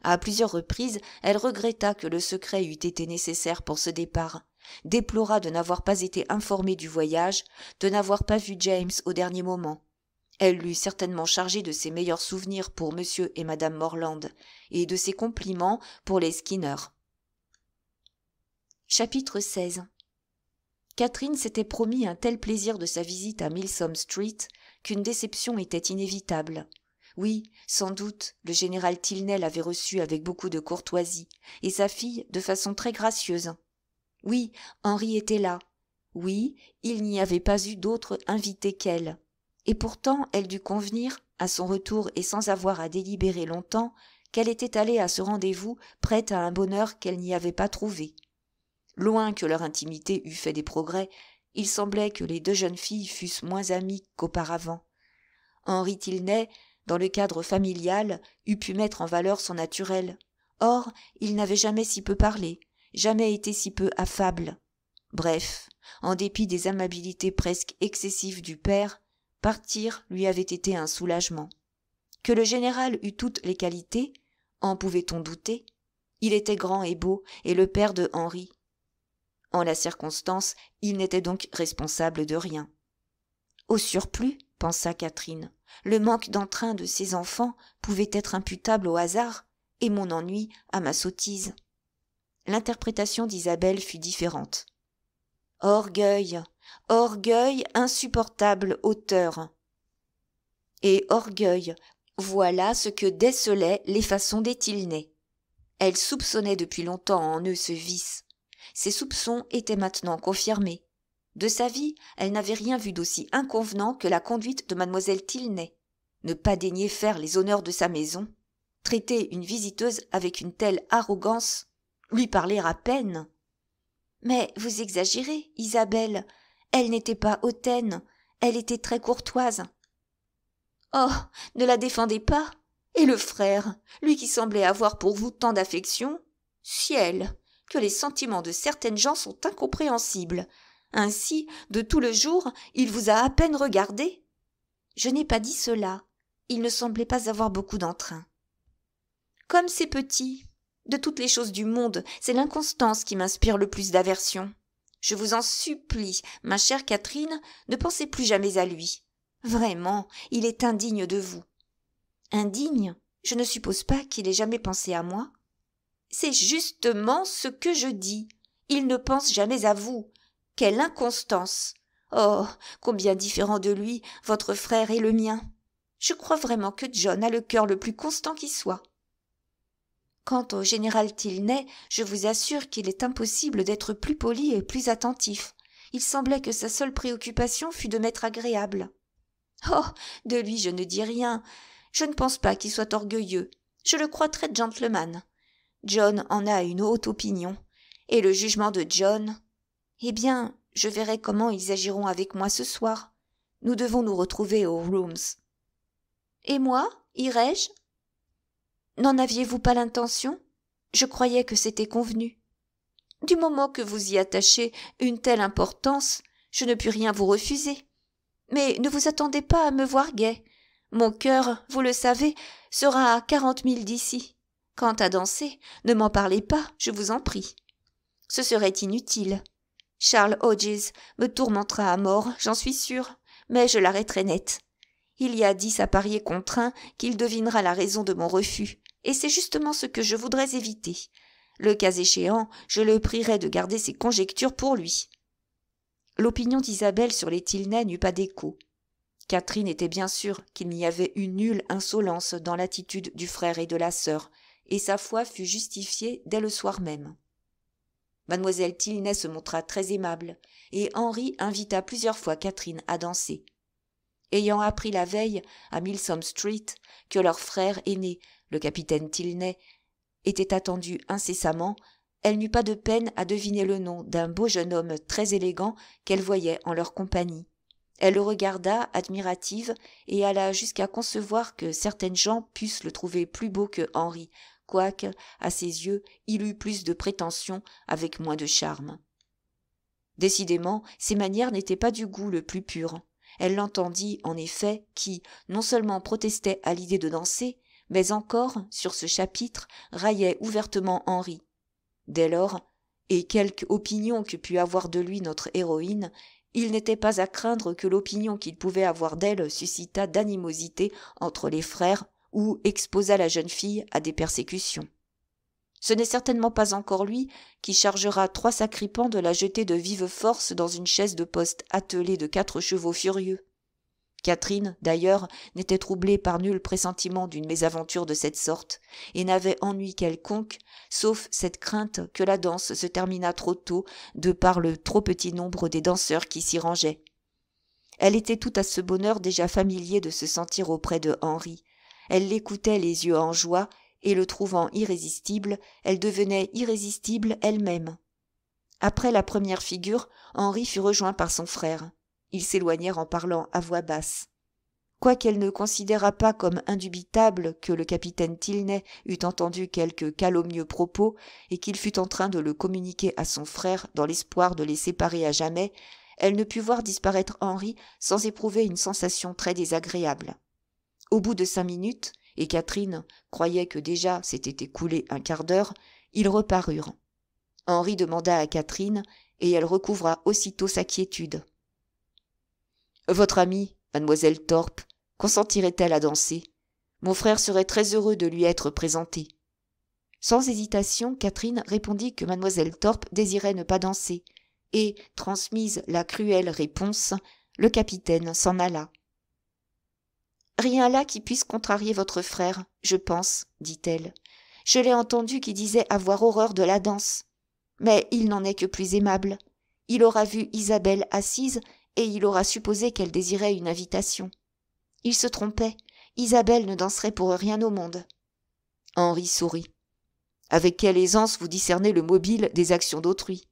À plusieurs reprises, elle regretta que le secret eût été nécessaire pour ce départ, déplora de n'avoir pas été informée du voyage, de n'avoir pas vu James au dernier moment, elle l'eût certainement chargé de ses meilleurs souvenirs pour monsieur et madame Morland, et de ses compliments pour les Skinner. Chapitre 16 Catherine s'était promis un tel plaisir de sa visite à Milsom Street qu'une déception était inévitable. Oui, sans doute, le général Tilney l'avait reçue avec beaucoup de courtoisie, et sa fille de façon très gracieuse. Oui, Henri était là. Oui, il n'y avait pas eu d'autre invité qu'elle et pourtant elle dut convenir à son retour et sans avoir à délibérer longtemps qu'elle était allée à ce rendez-vous prête à un bonheur qu'elle n'y avait pas trouvé loin que leur intimité eût fait des progrès il semblait que les deux jeunes filles fussent moins amies qu'auparavant henri tilney dans le cadre familial eût pu mettre en valeur son naturel or il n'avait jamais si peu parlé jamais été si peu affable bref en dépit des amabilités presque excessives du père Partir lui avait été un soulagement. Que le général eût toutes les qualités, en pouvait-on douter Il était grand et beau, et le père de Henri. En la circonstance, il n'était donc responsable de rien. Au surplus, pensa Catherine, le manque d'entrain de ses enfants pouvait être imputable au hasard, et mon ennui à ma sottise. L'interprétation d'Isabelle fut différente. Orgueil, Orgueil insupportable auteur Et orgueil, voilà ce que décelaient les façons des Tilney. Elle soupçonnait depuis longtemps en eux ce vice. Ses soupçons étaient maintenant confirmés. De sa vie, elle n'avait rien vu d'aussi inconvenant que la conduite de mademoiselle Tilney. Ne pas daigner faire les honneurs de sa maison, traiter une visiteuse avec une telle arrogance, lui parler à peine. Mais vous exagérez, Isabelle, elle n'était pas hautaine, elle était très courtoise. Oh. Ne la défendez pas. Et le frère, lui qui semblait avoir pour vous tant d'affection. Ciel. Que les sentiments de certaines gens sont incompréhensibles. Ainsi, de tout le jour, il vous a à peine regardé. Je n'ai pas dit cela. Il ne semblait pas avoir beaucoup d'entrain. Comme c'est petits. De toutes les choses du monde, c'est l'inconstance qui m'inspire le plus d'aversion. Je vous en supplie, ma chère Catherine, ne pensez plus jamais à lui. Vraiment, il est indigne de vous. Indigne Je ne suppose pas qu'il ait jamais pensé à moi. C'est justement ce que je dis. Il ne pense jamais à vous. Quelle inconstance. Oh. Combien différent de lui, votre frère est le mien. Je crois vraiment que John a le cœur le plus constant qui soit. Quant au général Tilney, je vous assure qu'il est impossible d'être plus poli et plus attentif. Il semblait que sa seule préoccupation fût de m'être agréable. Oh. De lui je ne dis rien. Je ne pense pas qu'il soit orgueilleux. Je le crois très gentleman. John en a une haute opinion. Et le jugement de John. Eh bien, je verrai comment ils agiront avec moi ce soir. Nous devons nous retrouver aux Rooms. Et moi, irai-je N'en aviez-vous pas l'intention Je croyais que c'était convenu. Du moment que vous y attachez une telle importance, je ne puis rien vous refuser. Mais ne vous attendez pas à me voir gai. Mon cœur, vous le savez, sera à quarante milles d'ici. Quant à danser, ne m'en parlez pas, je vous en prie. Ce serait inutile. Charles Hodges me tourmentera à mort, j'en suis sûre, mais je l'arrêterai net. Il y a dix à parier contraint qu'il devinera la raison de mon refus. Et c'est justement ce que je voudrais éviter. Le cas échéant, je le prierais de garder ses conjectures pour lui. L'opinion d'Isabelle sur les Tilney n'eut pas d'écho. Catherine était bien sûre qu'il n'y avait eu nulle insolence dans l'attitude du frère et de la sœur, et sa foi fut justifiée dès le soir même. Mademoiselle Tilney se montra très aimable, et Henri invita plusieurs fois Catherine à danser. Ayant appris la veille, à Milsom Street, que leur frère aîné le capitaine Tilney, était attendu incessamment, elle n'eut pas de peine à deviner le nom d'un beau jeune homme très élégant qu'elle voyait en leur compagnie. Elle le regarda, admirative, et alla jusqu'à concevoir que certaines gens pussent le trouver plus beau que Henri, quoique, à ses yeux, il eût plus de prétention avec moins de charme. Décidément, ses manières n'étaient pas du goût le plus pur. Elle l'entendit, en effet, qui, non seulement protestait à l'idée de danser, mais encore, sur ce chapitre, raillait ouvertement Henri. Dès lors, et quelque opinion que pût avoir de lui notre héroïne, il n'était pas à craindre que l'opinion qu'il pouvait avoir d'elle suscitât d'animosité entre les frères ou exposât la jeune fille à des persécutions. Ce n'est certainement pas encore lui qui chargera trois sacripants de la jeter de vive force dans une chaise de poste attelée de quatre chevaux furieux, Catherine, d'ailleurs, n'était troublée par nul pressentiment d'une mésaventure de cette sorte, et n'avait ennui quelconque, sauf cette crainte que la danse se terminât trop tôt de par le trop petit nombre des danseurs qui s'y rangeaient. Elle était tout à ce bonheur déjà familier de se sentir auprès de Henri. Elle l'écoutait les yeux en joie, et le trouvant irrésistible, elle devenait irrésistible elle-même. Après la première figure, Henri fut rejoint par son frère. Ils s'éloignèrent en parlant à voix basse. Quoiqu'elle ne considéra pas comme indubitable que le capitaine Tilney eût entendu quelques calomnieux propos et qu'il fût en train de le communiquer à son frère dans l'espoir de les séparer à jamais, elle ne put voir disparaître Henri sans éprouver une sensation très désagréable. Au bout de cinq minutes, et Catherine croyait que déjà s'était écoulé un quart d'heure, ils reparurent. Henri demanda à Catherine, et elle recouvra aussitôt sa quiétude. Votre amie, mademoiselle Thorpe, consentirait-elle à danser Mon frère serait très heureux de lui être présenté. Sans hésitation, Catherine répondit que mademoiselle Thorpe désirait ne pas danser, et, transmise la cruelle réponse, le capitaine s'en alla. Rien là qui puisse contrarier votre frère, je pense, dit-elle. Je l'ai entendu qui disait avoir horreur de la danse. Mais il n'en est que plus aimable. Il aura vu Isabelle assise et il aura supposé qu'elle désirait une invitation. Il se trompait, Isabelle ne danserait pour rien au monde. Henri sourit. Avec quelle aisance vous discernez le mobile des actions d'autrui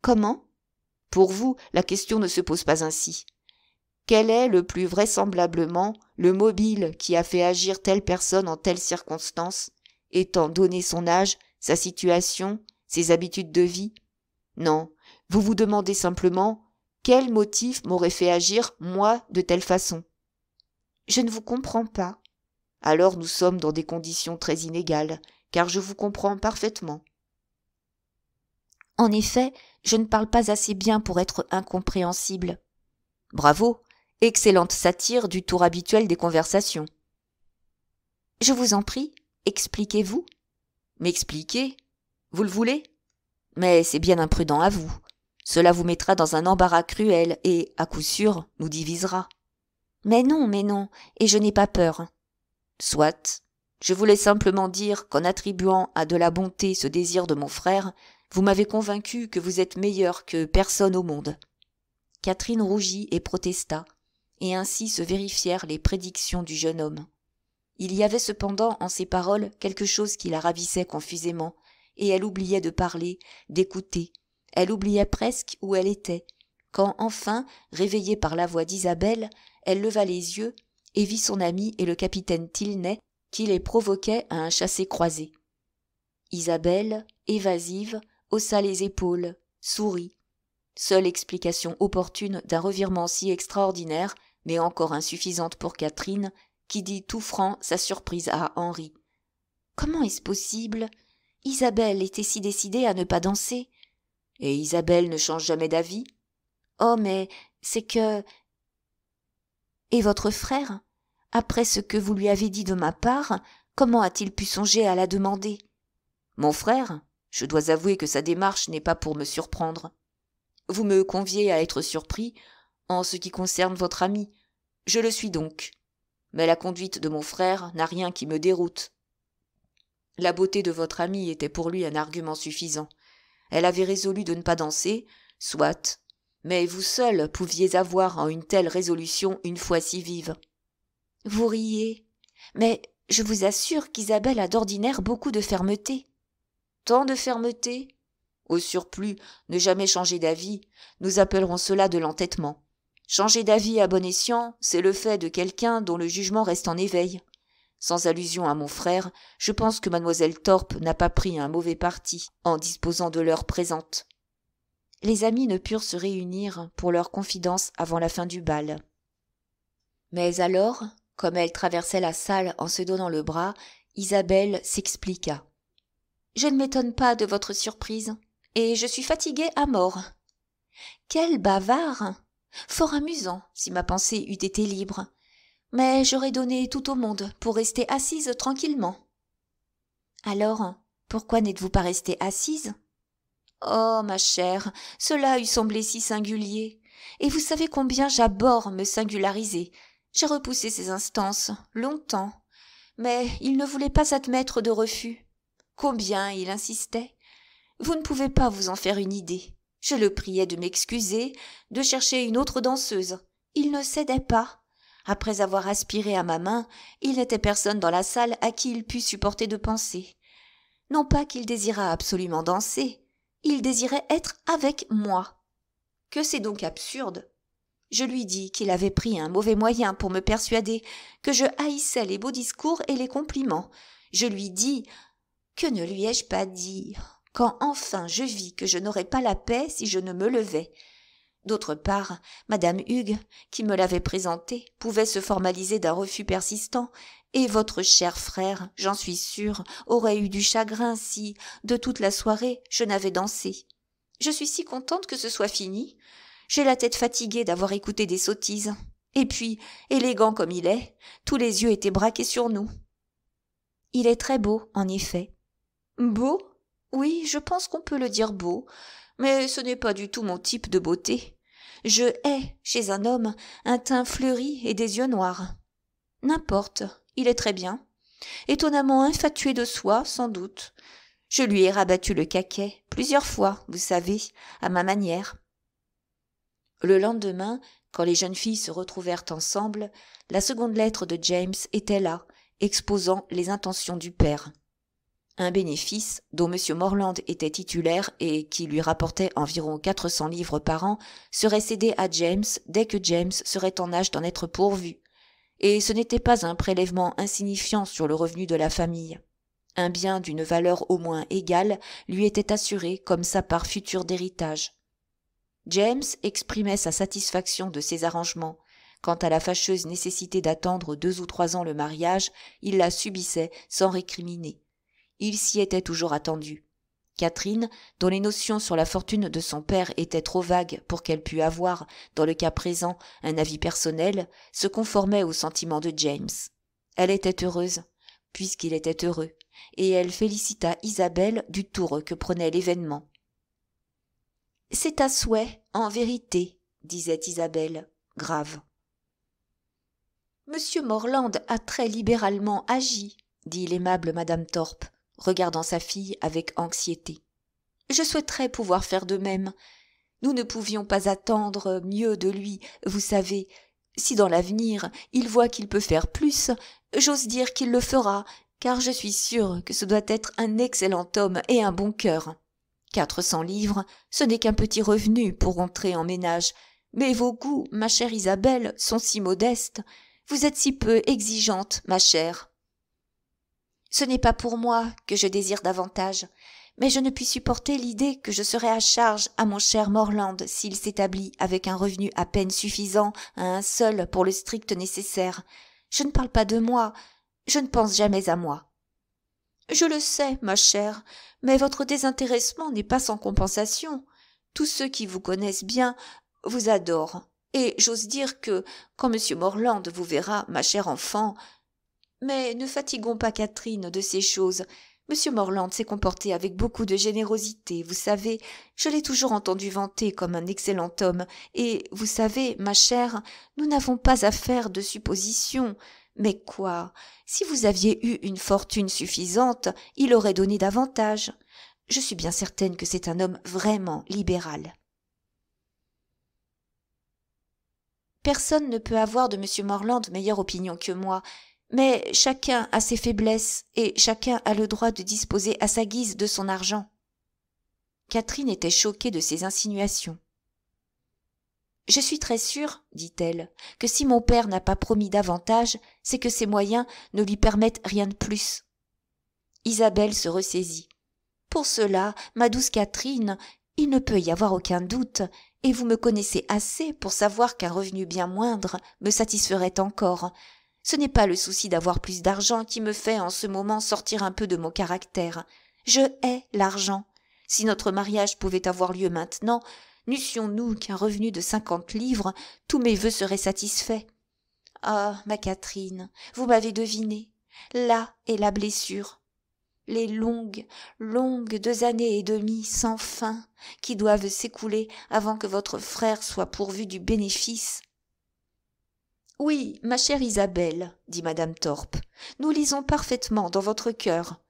Comment Pour vous, la question ne se pose pas ainsi. Quel est le plus vraisemblablement le mobile qui a fait agir telle personne en telle circonstance, étant donné son âge, sa situation, ses habitudes de vie Non, vous vous demandez simplement quel motif m'aurait fait agir, moi, de telle façon Je ne vous comprends pas. Alors nous sommes dans des conditions très inégales, car je vous comprends parfaitement. En effet, je ne parle pas assez bien pour être incompréhensible. Bravo, excellente satire du tour habituel des conversations. Je vous en prie, expliquez-vous. M'expliquer Vous le voulez Mais c'est bien imprudent à vous. Cela vous mettra dans un embarras cruel et, à coup sûr, nous divisera. Mais non, mais non, et je n'ai pas peur. Soit. Je voulais simplement dire qu'en attribuant à de la bonté ce désir de mon frère, vous m'avez convaincu que vous êtes meilleur que personne au monde. Catherine rougit et protesta, et ainsi se vérifièrent les prédictions du jeune homme. Il y avait cependant en ses paroles quelque chose qui la ravissait confusément, et elle oubliait de parler, d'écouter, elle oubliait presque où elle était, quand enfin, réveillée par la voix d'Isabelle, elle leva les yeux et vit son ami et le capitaine Tilney qui les provoquaient à un chassé croisé. Isabelle, évasive, haussa les épaules, sourit. Seule explication opportune d'un revirement si extraordinaire, mais encore insuffisante pour Catherine, qui dit tout franc sa surprise à Henri. Comment est-ce possible Isabelle était si décidée à ne pas danser. Et Isabelle ne change jamais d'avis Oh, mais c'est que. Et votre frère Après ce que vous lui avez dit de ma part, comment a-t-il pu songer à la demander Mon frère Je dois avouer que sa démarche n'est pas pour me surprendre. Vous me conviez à être surpris en ce qui concerne votre ami. Je le suis donc. Mais la conduite de mon frère n'a rien qui me déroute. La beauté de votre ami était pour lui un argument suffisant. Elle avait résolu de ne pas danser, soit, mais vous seul pouviez avoir en une telle résolution une fois si vive. Vous riez, mais je vous assure qu'Isabelle a d'ordinaire beaucoup de fermeté. Tant de fermeté Au surplus, ne jamais changer d'avis, nous appellerons cela de l'entêtement. Changer d'avis à bon escient, c'est le fait de quelqu'un dont le jugement reste en éveil. Sans allusion à mon frère, je pense que mademoiselle Thorpe n'a pas pris un mauvais parti en disposant de l'heure présente. Les amis ne purent se réunir pour leur confidence avant la fin du bal. Mais alors, comme elle traversait la salle en se donnant le bras, Isabelle s'expliqua. Je ne m'étonne pas de votre surprise, et je suis fatiguée à mort. Quel bavard. Fort amusant, si ma pensée eût été libre mais j'aurais donné tout au monde pour rester assise tranquillement. Alors, pourquoi n'êtes-vous pas restée assise Oh, ma chère, cela eût semblé si singulier. Et vous savez combien j'aborde me singulariser. J'ai repoussé ces instances, longtemps. Mais il ne voulait pas admettre de refus. Combien il insistait. Vous ne pouvez pas vous en faire une idée. Je le priais de m'excuser, de chercher une autre danseuse. Il ne cédait pas, après avoir aspiré à ma main, il n'était personne dans la salle à qui il pût supporter de penser. Non pas qu'il désirât absolument danser, il désirait être avec moi. Que c'est donc absurde. Je lui dis qu'il avait pris un mauvais moyen pour me persuader, que je haïssais les beaux discours et les compliments. Je lui dis que ne lui ai-je pas dit quand enfin je vis que je n'aurais pas la paix si je ne me levais D'autre part, Madame Hugues, qui me l'avait présenté, pouvait se formaliser d'un refus persistant, et votre cher frère, j'en suis sûre, aurait eu du chagrin si, de toute la soirée, je n'avais dansé. Je suis si contente que ce soit fini. J'ai la tête fatiguée d'avoir écouté des sottises. Et puis, élégant comme il est, tous les yeux étaient braqués sur nous. Il est très beau, en effet. Beau Oui, je pense qu'on peut le dire beau, mais ce n'est pas du tout mon type de beauté. Je hais, chez un homme, un teint fleuri et des yeux noirs. N'importe, il est très bien. Étonnamment infatué de soi, sans doute. Je lui ai rabattu le caquet, plusieurs fois, vous savez, à ma manière. Le lendemain, quand les jeunes filles se retrouvèrent ensemble, la seconde lettre de James était là, exposant les intentions du père un bénéfice dont M. Morland était titulaire et qui lui rapportait environ quatre cents livres par an, serait cédé à James dès que James serait en âge d'en être pourvu. Et ce n'était pas un prélèvement insignifiant sur le revenu de la famille. Un bien d'une valeur au moins égale lui était assuré comme sa part future d'héritage. James exprimait sa satisfaction de ces arrangements. Quant à la fâcheuse nécessité d'attendre deux ou trois ans le mariage, il la subissait sans récriminer il s'y était toujours attendu. Catherine, dont les notions sur la fortune de son père étaient trop vagues pour qu'elle pût avoir, dans le cas présent, un avis personnel, se conformait aux sentiments de James. Elle était heureuse, puisqu'il était heureux, et elle félicita Isabelle du tour que prenait l'événement. C'est à souhait, en vérité, disait Isabelle, grave. Monsieur Morland a très libéralement agi, dit l'aimable madame Thorpe regardant sa fille avec anxiété. Je souhaiterais pouvoir faire de même. Nous ne pouvions pas attendre mieux de lui, vous savez. Si dans l'avenir il voit qu'il peut faire plus, j'ose dire qu'il le fera, car je suis sûre que ce doit être un excellent homme et un bon cœur. Quatre cents livres, ce n'est qu'un petit revenu pour entrer en ménage, mais vos goûts, ma chère Isabelle, sont si modestes. Vous êtes si peu exigeante, ma chère. Ce n'est pas pour moi que je désire davantage, mais je ne puis supporter l'idée que je serai à charge à mon cher Morland s'il s'établit avec un revenu à peine suffisant à un seul pour le strict nécessaire. Je ne parle pas de moi, je ne pense jamais à moi. Je le sais, ma chère, mais votre désintéressement n'est pas sans compensation. Tous ceux qui vous connaissent bien vous adorent, et j'ose dire que, quand monsieur Morland vous verra, ma chère enfant, mais ne fatiguons pas catherine de ces choses Monsieur morland s'est comporté avec beaucoup de générosité vous savez je l'ai toujours entendu vanter comme un excellent homme et vous savez ma chère nous n'avons pas à faire de suppositions mais quoi si vous aviez eu une fortune suffisante il aurait donné davantage je suis bien certaine que c'est un homme vraiment libéral personne ne peut avoir de m morland meilleure opinion que moi mais chacun a ses faiblesses et chacun a le droit de disposer à sa guise de son argent. Catherine était choquée de ces insinuations. Je suis très sûre, dit-elle, que si mon père n'a pas promis davantage, c'est que ses moyens ne lui permettent rien de plus. Isabelle se ressaisit. Pour cela, ma douce Catherine, il ne peut y avoir aucun doute, et vous me connaissez assez pour savoir qu'un revenu bien moindre me satisferait encore, ce n'est pas le souci d'avoir plus d'argent qui me fait en ce moment sortir un peu de mon caractère. Je hais l'argent. Si notre mariage pouvait avoir lieu maintenant, n'eussions-nous qu'un revenu de cinquante livres, tous mes vœux seraient satisfaits. Ah, ma Catherine, vous m'avez deviné. Là est la blessure. Les longues, longues deux années et demie sans fin qui doivent s'écouler avant que votre frère soit pourvu du bénéfice oui ma chère isabelle dit Madame Thorpe, nous lisons parfaitement dans votre cœur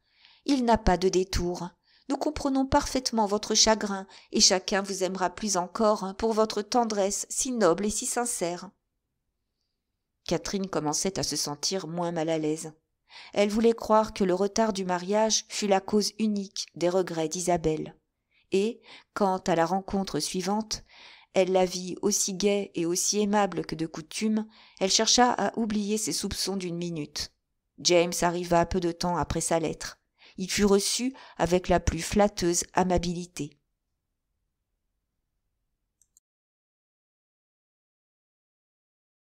il n'a pas de détour. nous comprenons parfaitement votre chagrin et chacun vous aimera plus encore pour votre tendresse si noble et si sincère catherine commençait à se sentir moins mal à l'aise elle voulait croire que le retard du mariage fut la cause unique des regrets d'isabelle et quant à la rencontre suivante elle la vit aussi gaie et aussi aimable que de coutume, elle chercha à oublier ses soupçons d'une minute. James arriva peu de temps après sa lettre. Il fut reçu avec la plus flatteuse amabilité.